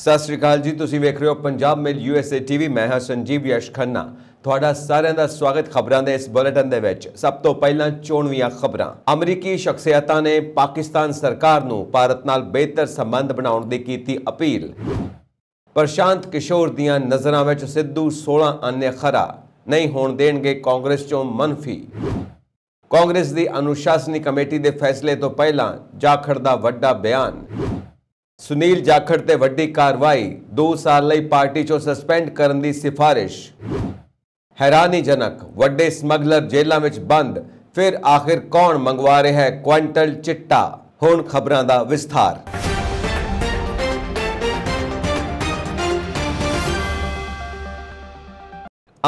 ਸਤਿ ਸ਼੍ਰੀ ਅਕਾਲ ਜੀ ਤੁਸੀਂ ਵੇਖ ਰਹੇ ਹੋ ਪੰਜਾਬ ਮੇਲ ਯੂਐਸਏ ਟੀਵੀ ਮੈਂ ਹਾਂ ਸੰਜੀਵ ਯਸ਼ ਖੰਨਾ ਤੁਹਾਡਾ ਸਾਰਿਆਂ ਦਾ ਸਵਾਗਤ ਖਬਰਾਂ ਦੇ ਇਸ ਬੁਲੇਟਿਨ ਦੇ ਵਿੱਚ ਸਭ ਤੋਂ ਪਹਿਲਾਂ ਚੋਣਵੀਆਂ ਖਬਰਾਂ ਅਮਰੀਕੀ ਸ਼ਖਸੀਅਤਾਂ ਨੇ ਪਾਕਿਸਤਾਨ ਸਰਕਾਰ ਨੂੰ ਭਾਰਤ ਨਾਲ ਬਿਹਤਰ ਸੰਬੰਧ ਬਣਾਉਣ ਦੀ ਕੀਤੀ ਅਪੀਲ ਪ੍ਰਸ਼ਾਂਤ ਕਿਸ਼ੋਰ ਦੀਆਂ ਨਜ਼ਰਾਂ ਵਿੱਚ ਸਿੱਧੂ 16 ਆਨੇ ਖਰਾ ਨਹੀਂ ਹੋਣ ਦੇਣਗੇ ਕਾਂਗਰਸ ਚੋਂ ਮੰਨਫੀ ਕਾਂਗਰਸ ਦੀ ਅਨੁਸ਼ਾਸਨੀ ਕਮੇਟੀ ਦੇ ਫੈਸਲੇ ਤੋਂ ਪਹਿਲਾਂ ਜਾਖੜ ਦਾ ਵੱਡਾ ਬਿਆਨ ਸੁਨੀਲ ਜਾਖੜ ਤੇ ਵੱਡੀ ਕਾਰਵਾਈ 2 ਸਾਲ ਲਈ ਪਾਰਟੀ ਚੋਂ ਸਸਪੈਂਡ ਕਰਨ ਦੀ ਸਿਫਾਰਿਸ਼ ਹੈਰਾਨੀਜਨਕ ਵੱਡੇ ਸਮਗਲਰ ਜੇਲ੍ਹਾਂ ਵਿੱਚ ਬੰਦ ਫਿਰ ਆਖਿਰ ਕੌਣ ਮੰਗਵਾ ਰਿਹਾ ਹੈ ਕੁਇੰਟਲ ਚਿੱਟਾ ਹੁਣ ਖਬਰਾਂ ਦਾ ਵਿਸਥਾਰ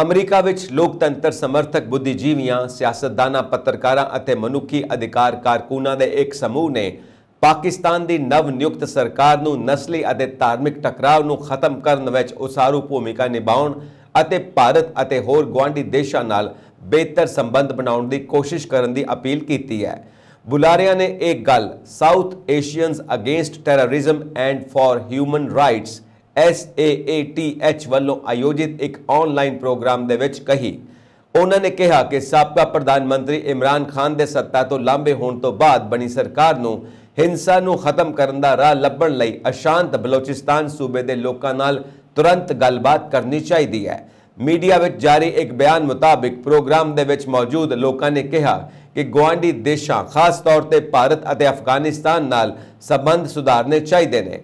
ਅਮਰੀਕਾ ਵਿੱਚ ਲੋਕਤੰਤਰ ਸਮਰਥਕ ਬੁੱਧੀਜੀਵੀਆਂ ਸਿਆਸਤਦਾਨਾਂ ਪੱਤਰਕਾਰਾਂ ਅਤੇ ਮਨੁੱਖੀ ਅਧਿਕਾਰ ਕਾਰਕੁਨਾਂ ਦੇ ਇੱਕ ਸਮੂਹ ਨੇ ਪਾਕਿਸਤਾਨ ਦੀ ਨਵ ਨਿਯੁਕਤ ਸਰਕਾਰ ਨੂੰ ਨਸਲੀ ਅਤੇ ਧਾਰਮਿਕ ਟਕਰਾਅ ਨੂੰ ਖਤਮ ਕਰਨ ਵਿੱਚ ਉਸਾਰੂ ਭੂਮਿਕਾ ਨਿਭਾਉਣ ਅਤੇ ਭਾਰਤ ਅਤੇ ਹੋਰ ਗੁਆਂਢੀ ਦੇਸ਼ਾਂ ਨਾਲ ਬਿਹਤਰ ਸੰਬੰਧ ਬਣਾਉਣ ਦੀ ਕੋਸ਼ਿਸ਼ ਕਰਨ ਦੀ ਅਪੀਲ ਕੀਤੀ ਹੈ ਬੁਲਾਰਿਆ ਨੇ ਇਹ ਗੱਲ South Asians against terrorism and for human rights SAATH ਵੱਲੋਂ ਆਯੋਜਿਤ ਇੱਕ ਆਨਲਾਈਨ ਪ੍ਰੋਗਰਾਮ ਦੇ ਵਿੱਚ ਕਹੀ ਉਹਨਾਂ ਨੇ ਕਿਹਾ ਕਿ ਸਾਬਕਾ ਪ੍ਰਧਾਨ ਮੰਤਰੀ ਇਮਰਾਨ ਖਾਨ ਦੇ ਸੱਤਾ ਤੋਂ ਲਾਂਬੇ ਹੋਣ ਤੋਂ ਬਾਅਦ ਬਣੀ ਸਰਕਾਰ ਨੂੰ ਹਿੰਸਾ ਨੂੰ ਖਤਮ ਕਰਨ ਦਾ ਰਾਹ ਲੱਭਣ ਲਈ ਅਸ਼ਾਂਤ ਬਲੋਚਿਸਤਾਨ ਸੂਬੇ ਦੇ ਲੋਕਾਂ ਨਾਲ ਤੁਰੰਤ ਗੱਲਬਾਤ ਕਰਨੀ ਚਾਹੀਦੀ ਹੈ ਮੀਡੀਆ ਵਿੱਚ ਜਾਰੀ ਇੱਕ ਬਿਆਨ ਮੁਤਾਬਕ ਪ੍ਰੋਗਰਾਮ ਦੇ ਵਿੱਚ ਮੌਜੂਦ ਲੋਕਾਂ ਨੇ ਕਿਹਾ ਕਿ ਗਵਾਂਡੀ ਦੇਸ਼ਾਂ ਖਾਸ ਤੌਰ ਤੇ ਭਾਰਤ ਅਤੇ ਅਫਗਾਨਿਸਤਾਨ ਨਾਲ ਸਬੰਧ ਸੁਧਾਰਨੇ ਚਾਹੀਦੇ ਨੇ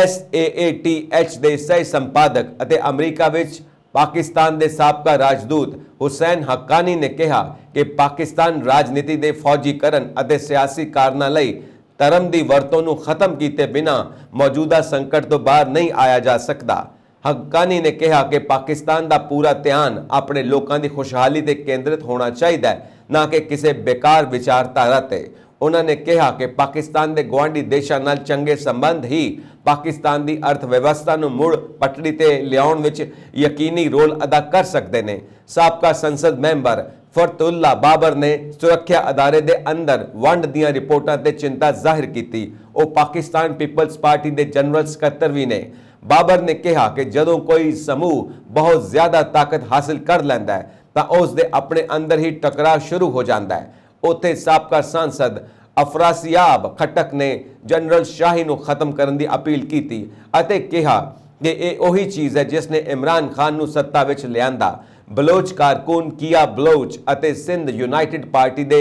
SAATH ਦੇ ਸਹਿ ਸੰਪਾਦਕ ਅਤੇ ਅਮਰੀਕਾ ਵਿੱਚ ਪਾਕਿਸਤਾਨ ਦੇ ਸਾਬਕਾ ਰਾਜਦੂਤ ਹੁਸੈਨ ਹੱਕਾਨੀ ਨੇ ਕਿਹਾ ਕਿ ਪਾਕਿਸਤਾਨ ਰਾਜਨੀਤੀ ਦੇ ਫੌਜੀਕਰਨ ਅਤੇ ਸਿਆਸੀ ਕਾਰਨਾਂ ਲਈ ਧਰਮ ਦੀ ਵਰਤੋਂ ਨੂੰ ਖਤਮ ਕੀਤੇ ਬਿਨਾ ਮੌਜੂਦਾ ਸੰਕਟ ਤੋਂ ਬਾਹਰ ਨਹੀਂ ਆਇਆ ਜਾ ਸਕਦਾ ਹੱਕਾਨੀ ਨੇ ਕਿਹਾ ਕਿ ਪਾਕਿਸਤਾਨ ਦਾ ਪੂਰਾ ਧਿਆਨ ਆਪਣੇ ਲੋਕਾਂ ਦੀ ਖੁਸ਼ਹਾਲੀ ਤੇ ਕੇਂਦਰਿਤ ਹੋਣਾ ਚਾਹੀਦਾ ਹੈ ਨਾ ਕਿ ਕਿਸੇ ਬੇਕਾਰ ਵਿਚਾਰਧਾਰਾ ਤੇ ਉਹਨਾਂ ਨੇ ਕਿਹਾ ਕਿ ਪਾਕਿਸਤਾਨ ਦੇ ਗਵਾਂਢੀ ਦੇਸ਼ਾਂ ਨਾਲ ਚੰਗੇ ਸੰਬੰਧ ਹੀ ਪਾਕਿਸਤਾਨ ਦੀ ਅਰਥ ਵਿਵਸਥਾ ਨੂੰ ਮੁੜ ਪਟੜੀ ਤੇ ਲਿਆਉਣ ਵਿੱਚ ਯਕੀਨੀ ਰੋਲ ਅਦਾ ਕਰ ਸਕਦੇ ਨੇ ਸਾਬਕਾ ਸੰਸਦ ਮੈਂਬਰ ਫਰਤੁੱਲਾ ਬਾਬਰ ਨੇ ਸੁਰੱਖਿਆ ਅਦਾਰੇ ਦੇ ਅੰਦਰ ਵੰਡ ਦੀਆਂ ਰਿਪੋਰਟਾਂ ਤੇ ਚਿੰਤਾ ਜ਼ਾਹਿਰ ਕੀਤੀ ਉਹ ਪਾਕਿਸਤਾਨ ਪੀਪਲਸ ਪਾਰਟੀ ਦੇ ਜਨਰਲ ਸਕੱਤਰ ਵੀ ਨੇ ਬਾਬਰ ਨੇ ਕਿਹਾ ਕਿ ਜਦੋਂ ਕੋਈ ਸਮੂਹ ਬਹੁਤ ਜ਼ਿਆਦਾ ਤਾਕਤ ਹਾਸਲ ਕਰ ਲੈਂਦਾ ਹੈ ਤਾਂ ਉਸ ਦੇ ਆਪਣੇ ਅੰਦਰ ਹੀ ਟਕਰਾਅ ਸ਼ੁਰੂ ਹੋ ਜਾਂਦਾ ਹੈ ਉੱਥੇ ਸਾਬਕਾ ਸੰਸਦ ਅਫਰਾਸੀਆਬ ਖਟਕ ਨੇ ਜਨਰਲ ਸ਼ਾਹੀ ਨੂੰ ਖਤਮ ਕਰਨ ਦੀ ਅਪੀਲ ਕੀਤੀ ਅਤੇ ਕਿਹਾ ਕਿ ਇਹ ਉਹੀ ਚੀਜ਼ ਹੈ ਜਿਸ ਨੇ ਇਮਰਾਨ ਖਾਨ ਨੂੰ ਸੱਤਾ ਵਿੱਚ ਲਿਆਂਦਾ ਬਲੋਚ ਕਾਰਕੁਨ ਕੀਆ ਬਲੋਚ ਅਤੇ ਸਿੰਧ ਯੂਨਾਈਟਿਡ ਪਾਰਟੀ ਦੇ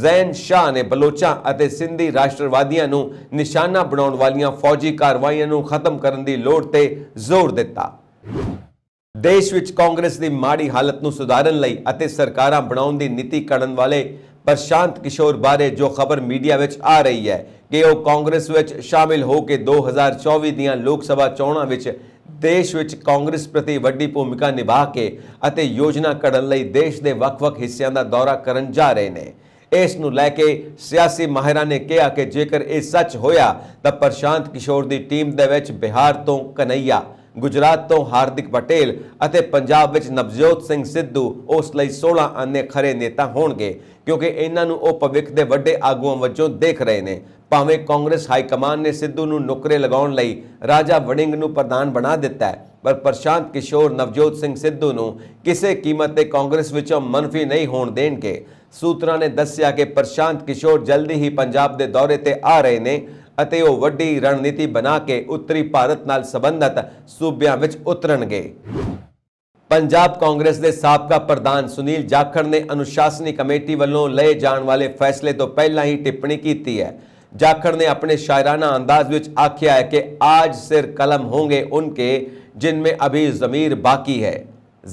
ਜ਼ੈਨ ਸ਼ਾਹ ਨੇ ਬਲੋਚਾਂ ਅਤੇ ਸਿੰਧੀ ਰਾਸ਼ਟਰਵਾਦੀਆਂ ਨੂੰ ਨਿਸ਼ਾਨਾ ਬਣਾਉਣ ਵਾਲੀਆਂ ਫੌਜੀ ਕਾਰਵਾਈਆਂ ਨੂੰ ਖਤਮ ਕਰਨ ਦੀ ਲੋੜ ਤੇ ਜ਼ੋਰ ਦਿੱਤਾ ਦੇਸ਼ ਵਿੱਚ ਕਾਂਗਰਸ ਦੀ ਮਾੜੀ ਹਾਲਤ ਨੂੰ ਸੁਧਾਰਨ ਲਈ ਅਤੇ ਸਰਕਾਰਾਂ ਬਣਾਉਣ ਦੀ ਨੀਤੀ ਕਰਨ ਵਾਲੇ ਪ੍ਰਸ਼ਾਂਤ ਕਿਸ਼ੋਰ ਬਾਰੇ ਜੋ ਖਬਰ ਮੀਡੀਆ ਵਿੱਚ ਆ ਰਹੀ ਹੈ ਕਿ ਉਹ ਕਾਂਗਰਸ ਵਿੱਚ ਸ਼ਾਮਿਲ ਹੋ ਕੇ 2024 ਦੀਆਂ ਲੋਕ ਸਭਾ ਚੋਣਾਂ ਵਿੱਚ ਦੇਸ਼ ਵਿੱਚ ਕਾਂਗਰਸ ਪ੍ਰਤੀ ਵੱਡੀ ਭੂਮਿਕਾ ਨਿਭਾ ਕੇ ਅਤੇ ਯੋਜਨਾ ਘੜਨ ਲਈ ਦੇਸ਼ ਦੇ ਵੱਖ-ਵੱਖ ਹਿੱਸਿਆਂ ਦਾ ਦੌਰਾ ਕਰਨ ਜਾ ਰਹੇ ਨੇ ਇਸ ਨੂੰ ਲੈ ਕੇ ਸਿਆਸੀ ਮਾਹਿਰਾਂ ਨੇ ਕਿਹਾ ਕਿ ਜੇਕਰ ਇਹ ਸੱਚ ਹੋਇਆ ਤਾਂ ਪ੍ਰਸ਼ਾਂਤ ਕਿਸ਼ੋਰ ਦੀ ਟੀਮ ਦੇ ਵਿੱਚ ਬਿਹਾਰ ਤੋਂ ਕਨਈਆ ਗੁਜਰਾਤ ਤੋਂ ਹਾਰਦਿਕ ਪਟੇਲ ਅਤੇ ਪੰਜਾਬ ਵਿੱਚ ਨਵਜੋਤ ਸਿੰਘ ਸਿੱਧੂ ਉਸ ਲਈ 16 ਅੰਨੇ ਖਰੇ ਨੇਤਾ ਹੋਣਗੇ ਕਿਉਂਕਿ ਇਹਨਾਂ ਨੂੰ ਉਹ ਭਵਿੱਖ ਦੇ ਵੱਡੇ ਆਗੂਆਂ ਵਜੋਂ ਦੇਖ ਰਹੇ ਨੇ ਭਾਵੇਂ ਕਾਂਗਰਸ ਹਾਈ ਕਮਾਨ ਨੇ ਸਿੱਧੂ ਨੂੰ ਨੁਕਰੇ ਲਗਾਉਣ ਲਈ ਰਾਜਾ ਵੜਿੰਗ ਨੂੰ ਪ੍ਰਧਾਨ ਬਣਾ ਦਿੱਤਾ ਪਰ ਪ੍ਰਸ਼ਾਂਤ ਕਿਸ਼ੋਰ ਨਵਜੋਤ ਸਿੰਘ ਸਿੱਧੂ ਨੂੰ ਕਿਸੇ ਕੀਮਤ ਤੇ ਕਾਂਗਰਸ ਵਿੱਚੋਂ ਮਨਫੀ ਨਹੀਂ ਹੋਣ ਦੇਣਗੇ ਸੂਤਰਾਂ ਨੇ ਦੱਸਿਆ ਕਿ ਪ੍ਰਸ਼ਾਂਤ ਕਿਸ਼ੋਰ ਜਲਦੀ ਹੀ ਪੰਜਾਬ ਦੇ ਦੌਰੇ ਤੇ ਆ ਰਹੇ ਨੇ ਅਤੇ ਉਹ ਵੱਡੀ ਰਣਨੀਤੀ ਬਣਾ ਕੇ ਉੱਤਰੀ ਭਾਰਤ ਨਾਲ ਸੰਬੰਧਤ ਸੂਬਿਆਂ ਵਿੱਚ ਉਤਰਨਗੇ ਪੰਜਾਬ ਕਾਂਗਰਸ ਦੇ ਸਾਬਕਾ ਪ੍ਰਧਾਨ ਸੁਨੀਲ ਜਾਖੜ ਨੇ ਅਨੁਸ਼ਾਸਨੀ ਕਮੇਟੀ ਵੱਲੋਂ ਲਏ ਜਾਣ ਵਾਲੇ ਫੈਸਲੇ ਤੋਂ ਪਹਿਲਾਂ ਹੀ ਟਿੱਪਣੀ ਕੀਤੀ ਹੈ ਜਾਖੜ ਨੇ ਆਪਣੇ ਸ਼ਾਇਰਾਨਾ ਅੰਦਾਜ਼ ਵਿੱਚ ਆਖਿਆ ਹੈ ਕਿ ਆਜ ਸਿਰ ਕਲਮ ਹੋਣਗੇ ਉਨਕੇ ਜਿਨ ਮੇ ਅਭੀ ਜ਼ਮੀਰ ਬਾਕੀ ਹੈ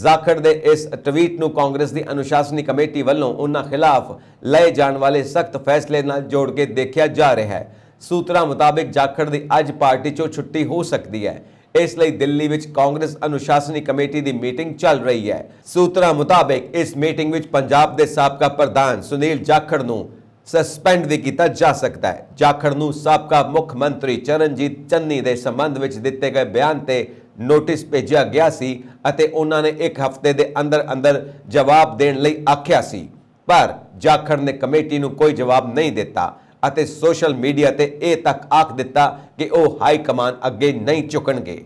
ਜਾਖੜ ਦੇ ਇਸ ਟਵੀਟ ਨੂੰ ਕਾਂਗਰਸ ਦੀ ਅਨੁਸ਼ਾਸਨੀ ਕਮੇਟੀ ਵੱਲੋਂ ਉਹਨਾਂ ਖਿਲਾਫ ਲਏ ਜਾਣ ਵਾਲੇ ਸਖਤ ਫੈਸਲੇ ਨਾਲ ਜੋੜ ਕੇ ਦੇਖਿਆ ਜਾ ਰਿਹਾ ਹੈ ਸੂਤਰਾਂ ਮੁਤਾਬਕ ਜਾਖੜ ਦੀ ਅੱਜ ਪਾਰਟੀ 'ਚੋਂ ਛੁੱਟੀ ਹੋ ਸਕਦੀ ਹੈ ਇਸ ਲਈ ਦਿੱਲੀ ਵਿੱਚ ਕਾਂਗਰਸ ਅਨੁਸ਼ਾਸਨੀ ਕਮੇਟੀ ਦੀ ਮੀਟਿੰਗ ਚੱਲ ਰਹੀ ਹੈ ਸੂਤਰਾਂ ਮੁਤਾਬਕ ਇਸ ਮੀਟਿੰਗ ਵਿੱਚ ਪੰਜਾਬ ਦੇ ਸਾਬਕਾ ਪ੍ਰਧਾਨ ਸੁਨੀਲ ਜਾਖੜ ਨੂੰ ਸਸਪੈਂਡ ਵੀ ਕੀਤਾ ਜਾ ਸਕਦਾ ਹੈ ਜਾਖੜ ਨੂੰ ਸਾਬਕਾ ਮੁੱਖ ਮੰਤਰੀ ਚਰਨਜੀਤ ਚੰਨੀ ਦੇ ਸੰਬੰਧ ਵਿੱਚ ਦਿੱਤੇ ਗਏ ਬਿਆਨ ਤੇ ਨੋਟਿਸ ਭੇਜਿਆ ਗਿਆ ਸੀ ਅਤੇ ਉਹਨਾਂ ਨੇ ਇੱਕ ਹਫ਼ਤੇ ਦੇ ਅੰਦਰ ਅੰਦਰ ਜਵਾਬ ਦੇਣ ਲਈ ਆਖਿਆ ਸੀ ਪਰ ਜਾਖੜ ਨੇ ਕਮੇਟੀ ਨੂੰ ਕੋਈ ਜਵਾਬ ਨਹੀਂ ਦਿੱਤਾ ਅਤੇ ਸੋਸ਼ਲ ਮੀਡੀਆ ਤੇ ਇਹ ਤੱਕ ਆਖ ਦਿੱਤਾ ਕਿ ਉਹ ਹਾਈ ਕਮਾਨ ਅੱਗੇ ਨਹੀਂ ਝੁਕਣਗੇ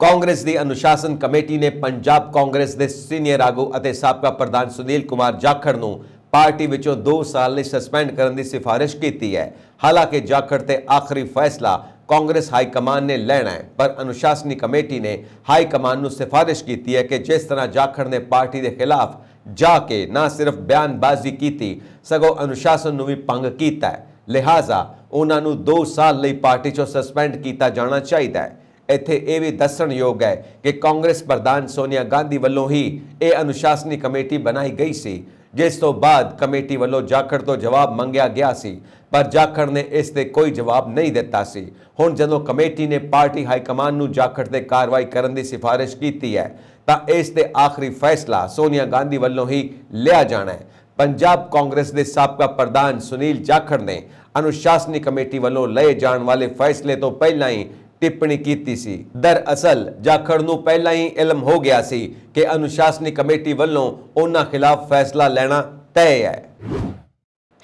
ਕਾਂਗਰਸ ਦੀ ਅਨੁਸ਼ਾਸਨ ਕਮੇਟੀ ਨੇ ਪੰਜਾਬ ਕਾਂਗਰਸ ਦੇ ਸੀਨੀਅਰ ਆਗੂ ਅਤੇ ਸਾਬਕਾ ਪ੍ਰਧਾਨ ਸੁਨੀਲ ਕੁਮਾਰ ਜਾਖੜ ਨੂੰ ਪਾਰਟੀ ਵਿੱਚੋਂ 2 ਸਾਲ ਲਈ ਸਸਪੈਂਡ ਕਰਨ ਦੀ ਸਿਫਾਰਿਸ਼ ਕੀਤੀ ਹੈ ਹਾਲਾਂਕਿ ਜਾਖੜ ਤੇ ਆਖਰੀ ਫੈਸਲਾ ਕਾਂਗਰਸ ਹਾਈ ਕਮਾਨ ਨੇ ਲੈਣਾ ਹੈ ਪਰ ਅਨੁਸ਼ਾਸਨੀ ਕਮੇਟੀ ਨੇ ਹਾਈ ਕਮਾਨ ਨੂੰ ਸਿਫਾਰਿਸ਼ ਕੀਤੀ ਹੈ ਕਿ ਜਿਸ ਤਰ੍ਹਾਂ ਜਾਖੜ ਨੇ ਪਾਰਟੀ ਦੇ ਖਿਲਾਫ ਜਾ ਕੇ ਨਾ ਸਿਰਫ ਬਿਆਨਬਾਜ਼ੀ ਕੀਤੀ ਸਗੋਂ ਅਨੁਸ਼ਾਸਨ ਨੂੰ ਵੀ ਪੰਗ ਕੀਤਾ ਲਿਹਾਜ਼ਾ ਉਹਨਾਂ ਨੂੰ 2 ਸਾਲ ਲਈ ਪਾਰਟੀ ਚੋਂ ਸਸਪੈਂਡ ਕੀਤਾ ਜਾਣਾ ਚਾਹੀਦਾ ਹੈ ਇੱਥੇ ਇਹ ਵੀ ਦੱਸਣਯੋਗ ਹੈ ਕਿ ਕਾਂਗਰਸ ਪ੍ਰਧਾਨ ਸੋਨੀਆ ਗਾਂਧੀ ਵੱਲੋਂ ਹੀ ਇਹ ਅਨੁਸ਼ਾਸਨੀ ਕਮੇਟੀ ਬਣਾਈ ਗਈ ਸੀ ਜਿਸ ਤੋਂ ਬਾਅਦ ਕਮੇਟੀ ਵੱਲੋਂ ਜਾਖੜ ਤੋਂ ਜਵਾਬ ਮੰਗਿਆ ਗਿਆ ਸੀ ਪਰ ਜਾਖੜ ਨੇ ਇਸ ਤੇ ਕੋਈ ਜਵਾਬ ਨਹੀਂ ਦਿੱਤਾ ਸੀ ਹੁਣ ਜਦੋਂ ਕਮੇਟੀ ਨੇ ਪਾਰਟੀ ਹਾਈ ਕਮਾਂਡ ਨੂੰ ਜਾਖੜ ਤੇ ਕਾਰਵਾਈ ਕਰਨ ਦੀ ਸਿਫਾਰਿਸ਼ ਕੀਤੀ ਹੈ ਤਾਂ ਇਸ ਤੇ ਆਖਰੀ ਫੈਸਲਾ ਸੋਨੀਆ ਗਾਂਧੀ ਵੱਲੋਂ ਹੀ ਲਿਆ ਜਾਣਾ ਹੈ ਪੰਜਾਬ ਕਾਂਗਰਸ ਦੇ ਸਾਬਕਾ ਪ੍ਰਧਾਨ ਸੁਨੀਲ ਜਾਖੜ ਨੇ ਅਨੁਸ਼ਾਸਨੀ ਕਮੇਟੀ ਵੱਲੋਂ ਲਏ ਜਾਣ ਵਾਲੇ ਫੈਸਲੇ ਤੋਂ ਪਹਿਲਾਂ ਹੀ ਟਿੱਪਣੀ ਕੀਤੀ ਸੀ ਦਰਅਸਲ ਜਾਖੜ ਨੂੰ ਪਹਿਲਾਂ ਹੀ ਇਲਮ ਹੋ ਗਿਆ ਸੀ ਕਿ ਅਨੁਸ਼ਾਸਨੀ ਕਮੇਟੀ ਵੱਲੋਂ ਉਹਨਾਂ ਖਿਲਾਫ ਫੈਸਲਾ ਲੈਣਾ ਤੈਅ ਹੈ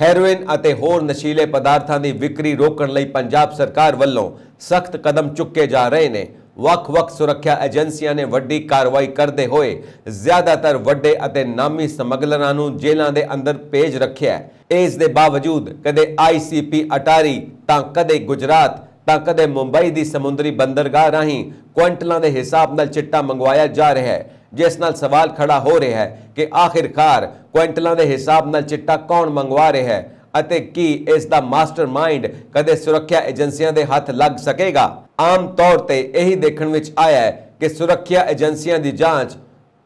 ਹੈਰੋਇਨ ਅਤੇ ਹੋਰ ਨਸ਼ੀਲੇ ਪਦਾਰਥਾਂ ਦੀ ਵਿਕਰੀ ਰੋਕਣ ਲਈ ਪੰਜਾਬ ਸਰਕਾਰ ਵੱਲੋਂ ਸਖਤ ਕਦਮ ਚੁੱਕੇ ਜਾ ਰਹੇ ਨੇ ਵੱਖ-ਵੱਖ ਸੁਰੱਖਿਆ ਏਜੰਸੀਆਂ ਨੇ ਵੱਡੀ ਕਾਰਵਾਈ ਕਰਦੇ ਹੋਏ ਜ਼ਿਆਦਾਤਰ ਵੱਡੇ ਅਤੇ ਨਾਮੀ ਸਮਗਲਰਾਂ ਨੂੰ ਜੇਲ੍ਹਾਂ ਦੇ ਅੰਦਰ ਭੇਜ ਰੱਖਿਆ ਇਸ ਦੇ ਬਾਵਜੂਦ ਕਦੇ ਆਈਸੀਪੀ ਅਟਾਰੀ ਤਾਂ ਕਦੇ ਗੁਜਰਾਤ ਤਾਂ ਕਦੇ ਮੁੰਬਈ ਦੀ ਸਮੁੰਦਰੀ ਬੰਦਰਗਾਹ ਰਾਹੀਂ ਕੁਇੰਟਲਾਂ ਦੇ ਹਿਸਾਬ ਨਾਲ ਚਿੱਟਾ ਮੰਗਵਾਇਆ ਜਾ ਰਿਹਾ ਹੈ ਜਿਸ ਨਾਲ ਸਵਾਲ ਖੜਾ ਹੋ ਰਿਹਾ ਹੈ ਕਿ ਆਖਿਰਕਾਰ ਕੁਇੰਟਲਾਂ ਦੇ ਹਿਸਾਬ ਨਾਲ ਚਿੱਟਾ ਕੌਣ ਮੰਗਵਾ ਰਿਹਾ ਹੈ ਅਤੇ ਕੀ ਇਸ ਦਾ ਮਾਸਟਰਮਾਈਂਡ ਕਦੇ ਸੁਰੱਖਿਆ ਏਜੰਸੀਆਂ ਦੇ ਹੱਥ ਲੱਗ ਸਕੇਗਾ ਆਮ ਤੌਰ ਤੇ ਇਹੀ ਦੇਖਣ ਵਿੱਚ ਆਇਆ ਹੈ ਕਿ ਸੁਰੱਖਿਆ ਏਜੰਸੀਆਂ ਦੀ ਜਾਂਚ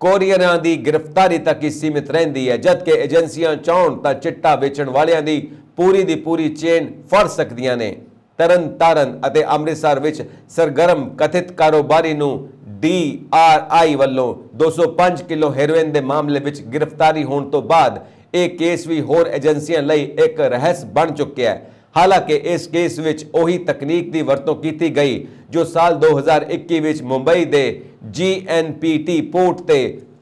ਕੋਰੀਅਰਾਂ ਦੀ ਗ੍ਰਿਫਤਾਰੀ ਤੱਕ ਹੀ ਸੀਮਿਤ ਰਹਿੰਦੀ ਹੈ ਜਦਕਿ ਏਜੰਸੀਆਂ ਚਾਹਣ ਤਾਂ ਚਿੱਟਾ ਵੇਚਣ ਵਾਲਿਆਂ ਦੀ ਪੂਰੀ ਦੀ ਪੂਰੀ ਚੇਨ ਫੜ ਸਕਦੀਆਂ ਨੇ ਤਰਨ ਤਾਰਨ ਅਤੇ ਅੰਮ੍ਰਿਤਸਰ ਵਿੱਚ ਸਰਗਰਮ ਕਥਿਤ ਕਾਰੋਬਾਰੀ ਨੂੰ ਡੀਆਰਆਈ ਵੱਲੋਂ 205 ਕਿਲੋ ਹੈਰੋਇਨ ਦੇ ਮਾਮਲੇ ਵਿੱਚ ਗ੍ਰਿਫਤਾਰੀ ਹੋਣ ਤੋਂ ਬਾਅਦ ਇਹ ਕੇਸ ਵੀ ਹੋਰ ਏਜੰਸੀਆਂ ਲਈ ਇੱਕ ਰਹੱਸ ਬਣ ਚੁੱਕਿਆ ਹੈ ਹਾਲਾਂਕਿ ਇਸ ਕੇਸ ਵਿੱਚ ਉਹੀ ਤਕਨੀਕ ਦੀ ਵਰਤੋਂ ਕੀਤੀ ਗਈ ਜੋ ਸਾਲ 2021 ਵਿੱਚ ਮੁੰਬਈ ਦੇ ਜੀਐਨਪੀਟੀ ਪੋਰਟ ਤੇ